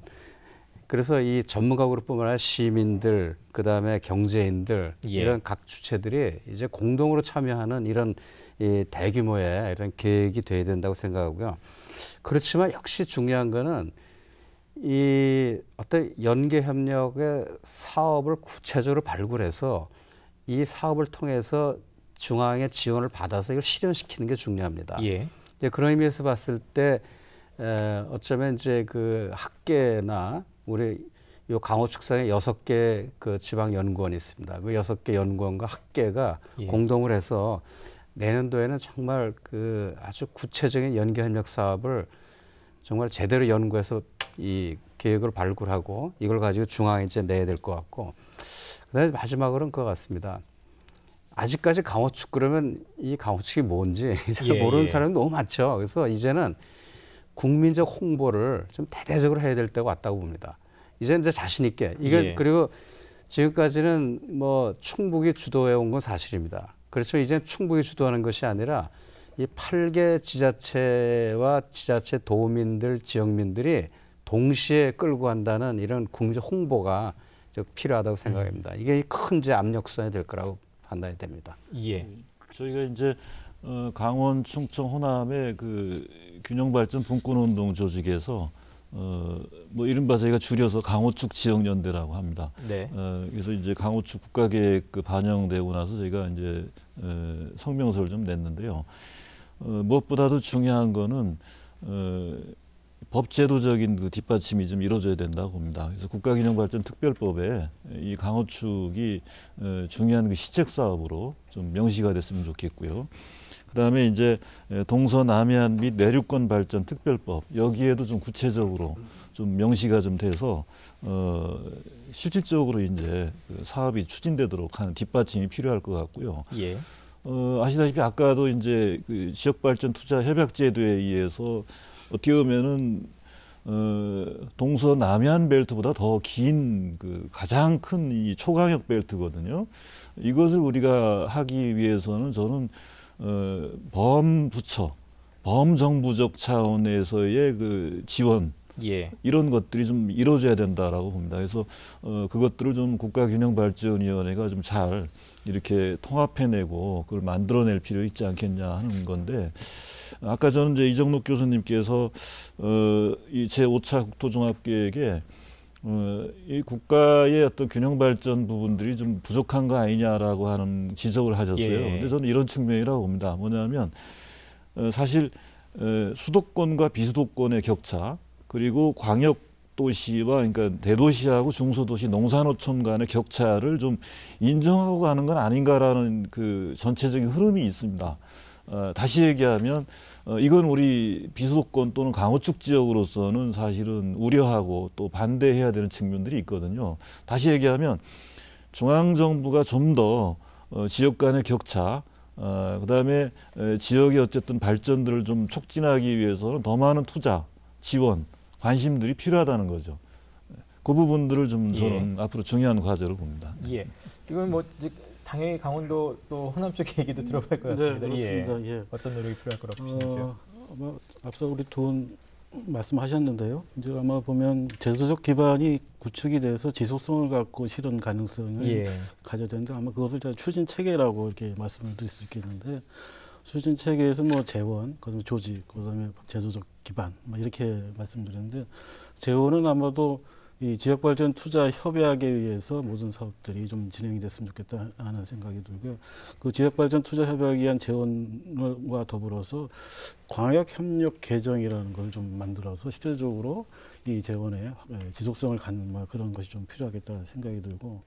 그래서 이 전문가 그룹뿐만 아니라 시민들, 그 다음에 경제인들 예. 이런 각 주체들이 이제 공동으로 참여하는 이런 이 대규모의 이런 계획이 돼야 된다고 생각하고요. 그렇지만 역시 중요한 거는 이 어떤 연계 협력의 사업을 구체적으로 발굴해서 이 사업을 통해서 중앙의 지원을 받아서 이걸 실현시키는 게 중요합니다. 예. 그런 의미에서 봤을 때 에, 어쩌면 이제 그 학계나 우리 요 강호축산에 여섯 개 그 지방 연구원이 있습니다. 그 여섯 개 연구원과 학계가 예. 공동을 해서 내년도에는 정말 그 아주 구체적인 연계 협력 사업을 정말 제대로 연구해서 이 계획을 발굴하고 이걸 가지고 중앙에 이제 내야 될 것 같고 그다음에 마지막으로는 그거 같습니다. 아직까지 강호축 그러면 이 강호축이 뭔지 잘 예, 모르는 예. 사람이 너무 많죠. 그래서 이제는 국민적 홍보를 좀 대대적으로 해야 될 때가 왔다고 봅니다. 이제 이제 자신 있게 이게 예. 그리고 지금까지는 뭐 충북이 주도해 온 건 사실입니다. 그렇죠. 이제 충북이 주도하는 것이 아니라 이 8개 지자체와 지자체 도민들, 지역민들이 동시에 끌고 간다는 이런 국민적 홍보가 필요하다고 생각합니다. 음. 이게 큰 압력선이 될 거라고 판단이 됩니다. 예. 음, 저희가 이제 어, 강원, 충청, 호남의 그 균형발전 분권운동 조직에서 어, 뭐 이른바 저희가 줄여서 강호축 지역연대라고 합니다. 네. 어, 그래서 이제 강호축 국가계획 그 반영되고 나서 저희가 이제 에, 어, 성명서를 좀 냈는데요. 어, 무엇보다도 중요한 거는 어, 법제도적인 그 뒷받침이 좀 이루어져야 된다고 봅니다. 그래서 국가균형발전특별법에 이 강호축이 어, 중요한 그 시책 사업으로 좀 명시가 됐으면 좋겠고요. 그다음에 이제 예, 동서남해안 및 내륙권 발전 특별법 여기에도 좀 구체적으로 좀 명시가 좀 돼서 어 실질적으로 이제 그 사업이 추진되도록 하는 뒷받침이 필요할 것 같고요. 예. 어 아시다시피 아까도 이제 그 지역 발전 투자 협약 제도에 의해서 어떻게 보면은 어, 동서남해안 벨트보다 더 긴 그 가장 큰 이 초강력 벨트거든요. 이것을 우리가 하기 위해서는 저는 어, 범부처, 범정부적 차원에서의 그 지원 예. 이런 것들이 좀 이루어져야 된다라고 봅니다. 그래서 어, 그것들을 좀 국가균형발전위원회가 좀 잘 이렇게 통합해내고 그걸 만들어낼 필요 있지 않겠냐 하는 건데 아까 저는 이제 이정록 교수님께서 어, 이제 5차 국토종합계획에 어, 이 국가의 어떤 균형 발전 부분들이 좀 부족한 거 아니냐라고 하는 지적을 하셨어요. 예. 근데 저는 이런 측면이라고 봅니다. 뭐냐면 어, 사실 어, 수도권과 비수도권의 격차 그리고 광역 도시와 그러니까 대도시하고 중소도시 농산어촌 간의 격차를 좀 인정하고 가는 건 아닌가라는 그 전체적인 흐름이 있습니다. 어, 다시 얘기하면 어, 이건 우리 비수도권 또는 강호축 지역으로서는 사실은 우려하고 또 반대해야 되는 측면들이 있거든요. 다시 얘기하면 중앙정부가 좀더 어, 지역 간의 격차 어, 그다음에 에, 지역의 어쨌든 발전들을 좀 촉진하기 위해서는 더 많은 투자, 지원, 관심들이 필요하다는 거죠. 그 부분들을 좀 예. 저는 예. 앞으로 중요한 과제로 봅니다. 예. 이건 뭐 당연히 강원도 또 호남 쪽 얘기도 들어볼 것 네, 같습니다. 네, 그렇습니다. 예. 예. 어떤 노력이 필요할 거라고 보시는 어, 그렇죠. 아마 앞서 우리 돈 말씀하셨는데요. 이제 아마 보면 제도적 기반이 구축이 돼서 지속성을 갖고 실현 가능성을 예. 가져야 되는데 아마 그것을 추진 체계라고 이렇게 말씀을 드릴 수 있겠는데 추진 체계에서 뭐 재원, 그다음에 조직, 그다음에 제도적 기반 뭐 이렇게 말씀드렸는데 재원은 아마도 이 지역발전 투자 협약에 의해서 모든 사업들이 좀 진행이 됐으면 좋겠다 하는 생각이 들고요. 그 지역발전 투자 협약에 의한 재원과 더불어서 광역협력 개정이라는 걸 좀 만들어서 실질적으로 이 재원의 예, 지속성을 갖는 뭐 그런 것이 좀 필요하겠다는 생각이 들고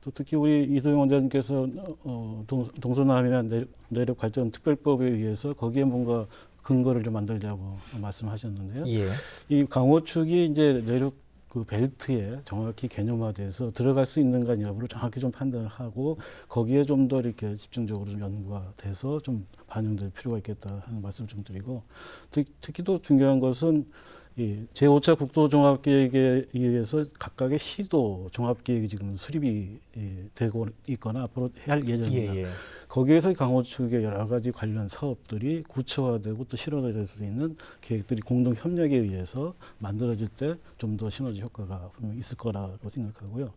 또 특히 우리 이도영 원장님께서 어, 동서남이나 내륙 발전 특별법에 의해서 거기에 뭔가 근거를 좀 만들자고 말씀하셨는데요. 예. 이 강호축이 이제 내륙 그 벨트에 정확히 개념화돼서 들어갈 수 있는가 여부를 정확히 좀 판단을 하고 거기에 좀 더 이렇게 집중적으로 좀 연구가 돼서 좀 반영될 필요가 있겠다 하는 말씀 좀 드리고 특히 또 중요한 것은 예, 제5차 국토종합계획에 의해서 각각의 시도 종합계획이 지금 수립이 예, 되고 있거나 앞으로 해야 할 예정입니다. 예, 예. 거기에서 강호 측의 여러 가지 관련 사업들이 구체화되고 또 실현될 수 있는 계획들이 공동 협력에 의해서 만들어질 때 좀 더 시너지 효과가 분명 있을 거라고 생각하고요.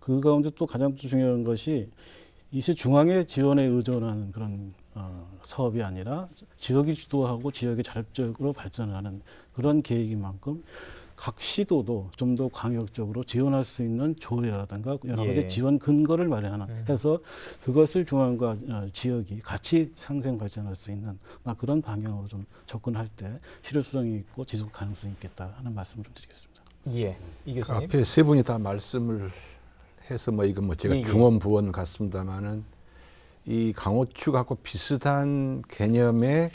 그 가운데 또 가장 중요한 것이 이제 중앙의 지원에 의존하는 그런 어, 사업이 아니라 지역이 주도하고 지역이 자립적으로 발전하는 그런 계획인 만큼 각 시도도 좀 더광역적으로 지원할 수 있는 조례라든가 여러 가지 예. 지원 근거를 마련하는 음. 해서 그것을 중앙과 어, 지역이 같이 상생 발전할 수 있는 그런 방향으로 좀 접근할 때 실효성이 있고 지속 가능성이 있겠다 하는 말씀을 좀 드리겠습니다. 예, 이 그 교수님. 그 앞에 세 분이 다 말씀을 해서 뭐 이건 뭐 제가 예. 예. 중원 부원 같습니다만은 이 강호축하고 비슷한 개념의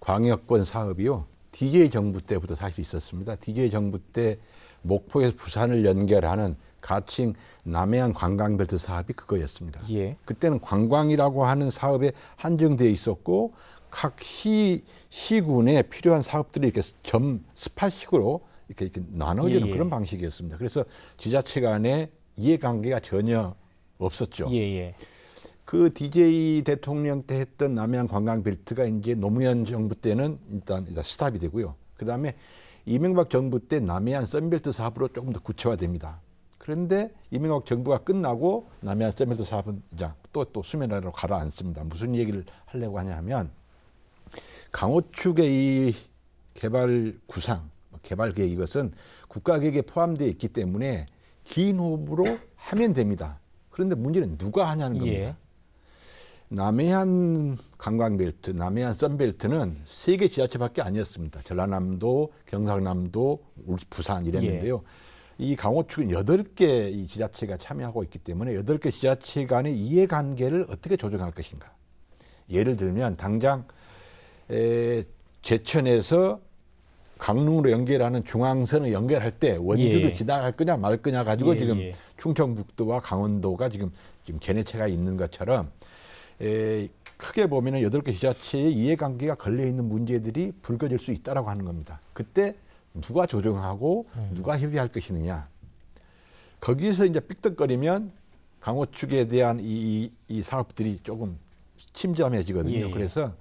광역권 사업이요. DJ 정부 때부터 사실 있었습니다. DJ 정부 때 목포에서 부산을 연결하는 가칭 남해안 관광벨트 사업이 그거였습니다. 예. 그때는 관광이라고 하는 사업에 한정돼 있었고 각 시, 시군에 필요한 사업들이 이렇게 점 스팟식으로 이렇게, 이렇게 나눠지는 예, 예. 그런 방식이었습니다. 그래서 지자체 간의 이해관계가 전혀 없었죠. 예, 예. 그 DJ 대통령 때 했던 남해안 관광 벨트가 이제 노무현 정부 때는 일단, 일단 스탑이 되고요. 그 다음에 이명박 정부 때 남해안 썬벨트 사업으로 조금 더 구체화됩니다. 그런데 이명박 정부가 끝나고 남해안 썬벨트 사업은 또, 또 수면 아래로 가라앉습니다. 무슨 얘기를 하려고 하냐면 강호축의 이 개발 구상, 뭐 개발 계획 이것은 국가 계획에 포함되어 있기 때문에 긴 호흡으로 하면 됩니다. 그런데 문제는 누가 하냐는 겁니다. 예. 남해안 관광벨트, 남해안 썬벨트는 세 개 지자체밖에 아니었습니다. 전라남도, 경상남도, 부산 이랬는데요. 예. 이 강호축은 여덟 개이 지자체가 참여하고 있기 때문에 여덟 개 지자체 간의 이해관계를 어떻게 조정할 것인가. 예를 들면 당장 에, 제천에서 강릉으로 연결하는 중앙선을 연결할 때 원주를 예. 지나갈 거냐 말 거냐 가지고 예, 지금 예. 충청북도와 강원도가 지금 지금 견네체가 있는 것처럼 에, 크게 보면은 여덟 개 지자체의 이해관계가 걸려 있는 문제들이 불거질 수 있다라고 하는 겁니다. 그때 누가 조정하고 음. 누가 협의할 것이느냐. 거기서 이제 삑떡거리면 강호 축에 대한 이, 이, 이 사업들이 조금 침잠해지거든요. 예. 그래서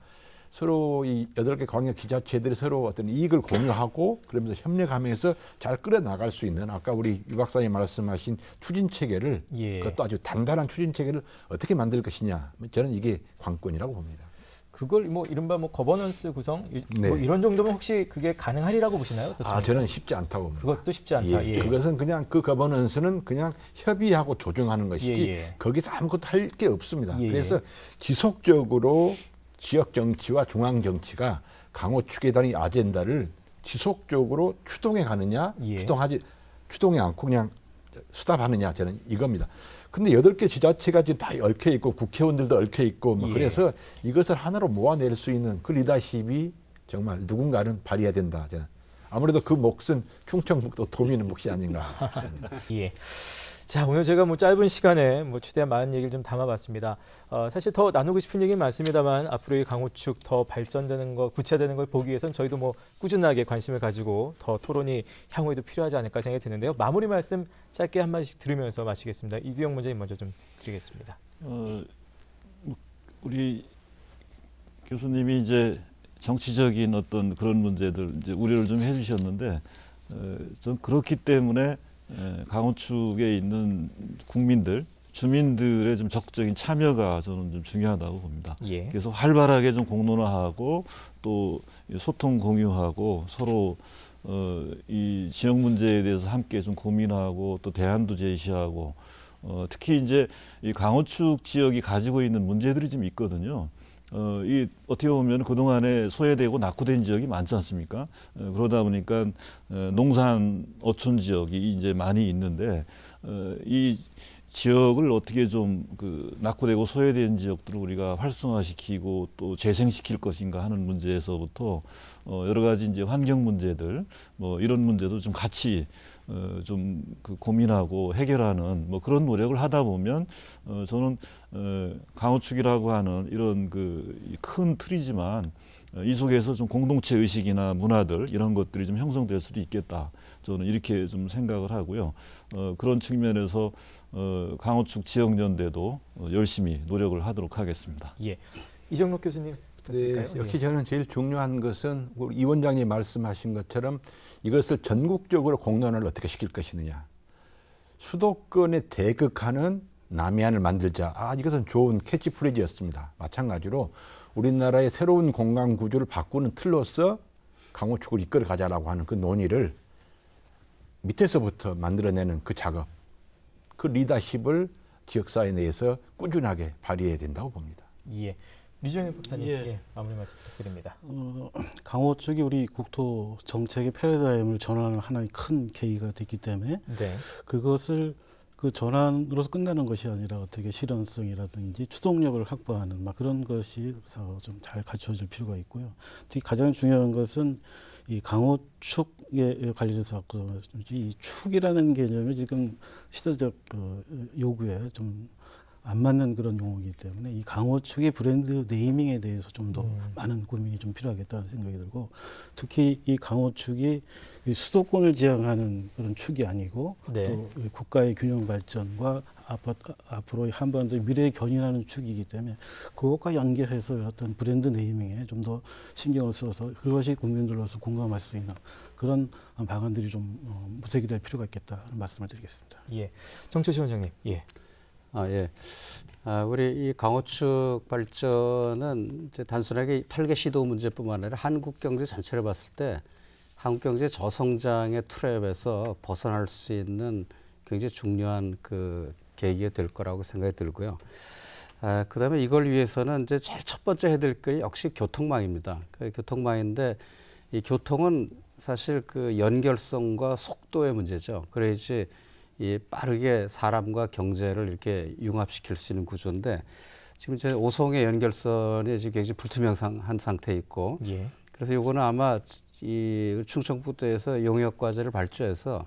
서로 이 여덟 개 광역 기자체들이 서로 어떤 이익을 공유하고 그러면서 협력하면서 잘 끌어 나갈 수 있는 아까 우리 유 박사님 말씀하신 추진 체계를 예. 그것도 아주 단단한 추진 체계를 어떻게 만들 것이냐 저는 이게 관건이라고 봅니다. 그걸 뭐 이른바 뭐 거버넌스 구성 뭐 네. 뭐 이런 정도면 혹시 그게 가능하리라고 보시나요? 어떻습니까? 아 저는 쉽지 않다고 봅니다. 그것도 쉽지 않다. 예, 예. 그것은 그냥 그 거버넌스는 그냥 협의하고 조정하는 것이지 예, 예. 거기서 아무것도 할 게 없습니다. 예, 예. 그래서 지속적으로 지역 정치와 중앙 정치가 강호 추계단의 아젠다를 지속적으로 추동해 가느냐, 예. 추동하지 추동이 않고 그냥 수답하느냐 저는 이겁니다. 근데 여덟 개 지자체가 지금 다 얽혀 있고 국회의원들도 얽혀 있고 뭐 예. 그래서 이것을 하나로 모아낼 수 있는 그 리더십이 정말 누군가는 발휘해야 된다 저는. 아무래도 그 몫은 충청북도 도민의 몫이 아닌가 싶습니다. 예. 자, 오늘 제가 뭐 짧은 시간에 뭐 최대한 많은 얘기를 좀 담아봤습니다. 어, 사실 더 나누고 싶은 얘기는 많습니다만 앞으로의 강호축 더 발전되는 것, 구체화되는 걸 보기 위해선 저희도 뭐 꾸준하게 관심을 가지고 더 토론이 향후에도 필요하지 않을까 생각이 드는데요. 마무리 말씀 짧게 한 마디씩 들으면서 마치겠습니다. 이두영 문제님 먼저 좀 드리겠습니다. 어, 우리 교수님이 이제 정치적인 어떤 그런 문제들 이제 우려를 좀 해주셨는데 어, 전 그렇기 때문에 예, 강호축에 있는 국민들 주민들의 좀 적극적인 참여가 저는 좀 중요하다고 봅니다. 예. 그래서 활발하게 좀 공론화하고 또 소통 공유하고 서로 어, 이 지역 문제에 대해서 함께 좀 고민하고 또 대안도 제시하고 어, 특히 이제 이 강호축 지역이 가지고 있는 문제들이 좀 있거든요. 어, 이 어떻게 보면 그동안에 소외되고 낙후된 지역이 많지 않습니까? 어, 그러다 보니까 어, 농산 어촌 지역이 이제 많이 있는데 어, 이 지역을 어떻게 좀 그 낙후되고 소외된 지역들을 우리가 활성화시키고 또 재생시킬 것인가 하는 문제에서부터 어 여러 가지 이제 환경 문제들 뭐 이런 문제도 좀 같이 어, 좀그 고민하고 해결하는 뭐 그런 노력을 하다 보면 어, 저는 어, 강호축이라고 하는 이런 그 큰 틀이지만 어, 이 속에서 좀 공동체 의식이나 문화들 이런 것들이 좀 형성될 수도 있겠다. 저는 이렇게 좀 생각을 하고요. 어, 그런 측면에서 어, 강호축 지역연대도 어, 열심히 노력을 하도록 하겠습니다. 예. 이정록 교수님. 네, 역시 예. 저는 제일 중요한 것은 이 원장님 말씀하신 것처럼 이것을 전국적으로 공론화를 어떻게 시킬 것이느냐. 수도권에 대극하는 남해안을 만들자. 아, 이것은 좋은 캐치프레이즈였습니다. 마찬가지로 우리나라의 새로운 공간 구조를 바꾸는 틀로서 강호축을 이끌어 가자라고 하는 그 논의를 밑에서부터 만들어내는 그 작업, 그 리더십을 지역사회 내에서 꾸준하게 발휘해야 된다고 봅니다. 예. 류정현 박사님 예. 예, 마무리 말씀 부탁드립니다. 어, 강호 쪽이 우리 국토 정책의 패러다임을 전환하는 하나의 큰 계기가 됐기 때문에 네. 그것을 그 전환으로서 끝나는 것이 아니라 어떻게 실현성이라든지 추동력을 확보하는 막 그런 것이 좀 잘 갖춰질 필요가 있고요. 특히 가장 중요한 것은 이 강호축에 관련해서 이 축이라는 개념이 지금 시대적 그 요구에 좀안 맞는 그런 용어이기 때문에 이 강호 측의 브랜드 네이밍에 대해서 좀더 음. 많은 고민이 좀 필요하겠다는 생각이 들고 특히 이 강호 측이 이 수도권을 지향하는 그런 축이 아니고 네. 또 국가의 균형 발전과 앞으로의 한반도의 미래에 견인하는 축이기 때문에 그것과 연계해서 어떤 브랜드 네이밍에 좀 더 신경을 써서 그것이 국민들로서 공감할 수 있는 그런 방안들이 좀무색이될 어, 필요가 있겠다는 말씀을 드리겠습니다. 예, 정철시 원장님. 예. 아, 예. 아, 우리 이 강호축 발전은 이제 단순하게 8개 시도 문제뿐만 아니라 한국 경제 전체를 봤을 때 한국 경제 저성장의 트랩에서 벗어날 수 있는 굉장히 중요한 그 계기가 될 거라고 생각이 들고요. 아, 그다음에 이걸 위해서는 이제 제일 첫 번째 해야 될게 역시 교통망입니다. 그 교통망인데 이 교통은 사실 그 연결성과 속도의 문제죠. 그래야지 이 빠르게 사람과 경제를 이렇게 융합시킬 수 있는 구조인데 지금 제 오송의 연결선이 지금 굉장히 불투명한 상태 있고 예. 그래서 요거는 아마 이 충청북도에서 용역 과제를 발주해서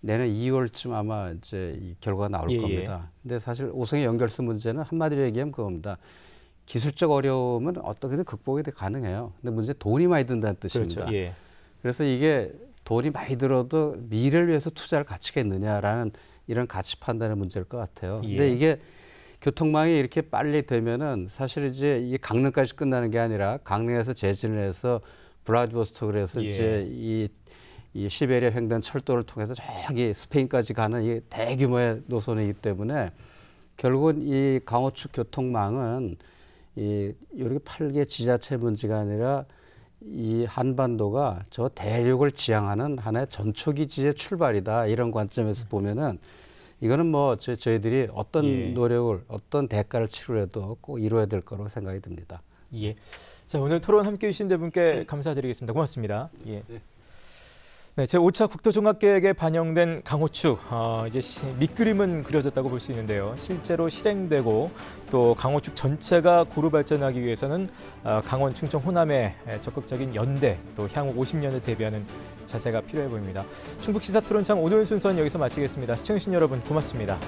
내년 2월쯤 아마 이제 이 결과가 나올 예, 예, 겁니다. 근데 사실 오송의 연결선 문제는 한마디로 얘기하면 그겁니다. 기술적 어려움은 어떻게든 극복이 가능해요. 근데 문제 돈이 많이 든다는 뜻입니다. 그렇죠. 예. 그래서 이게 돈이 많이 들어도 미래를 위해서 투자를 가치겠느냐라는 이런 가치 판단의 문제일 것 같아요. 예. 근데 이게 교통망이 이렇게 빨리 되면은 사실 이제 이 강릉까지 끝나는 게 아니라 강릉에서 재진을 해서 블라디보스토크를 해서 예. 이제 이, 이 시베리아 횡단 철도를 통해서 저기 스페인까지 가는 이 대규모의 노선이기 때문에 결국은 이 강호축 교통망은 이 이렇게 팔개 지자체 문제가 아니라 이 한반도가 저 대륙을 지향하는 하나의 전초기지의 출발이다 이런 관점에서 보면은 이거는 뭐 저, 저희들이 어떤 예. 노력을 어떤 대가를 치르려도 꼭 이루어야 될 거로 생각이 듭니다. 예. 자 오늘 토론 함께 해주신 네 분께 감사드리겠습니다. 고맙습니다. 예. 네. 네, 제5차 국토종합계획에 반영된 강호축, 어, 이제 시, 밑그림은 그려졌다고 볼 수 있는데요. 실제로 실행되고 또 강호축 전체가 고루 발전하기 위해서는 어, 강원, 충청, 호남의 적극적인 연대, 또 향후 50년을 대비하는 자세가 필요해 보입니다. 충북시사 토론창 오늘 순서는 여기서 마치겠습니다. 시청해주신 여러분 고맙습니다.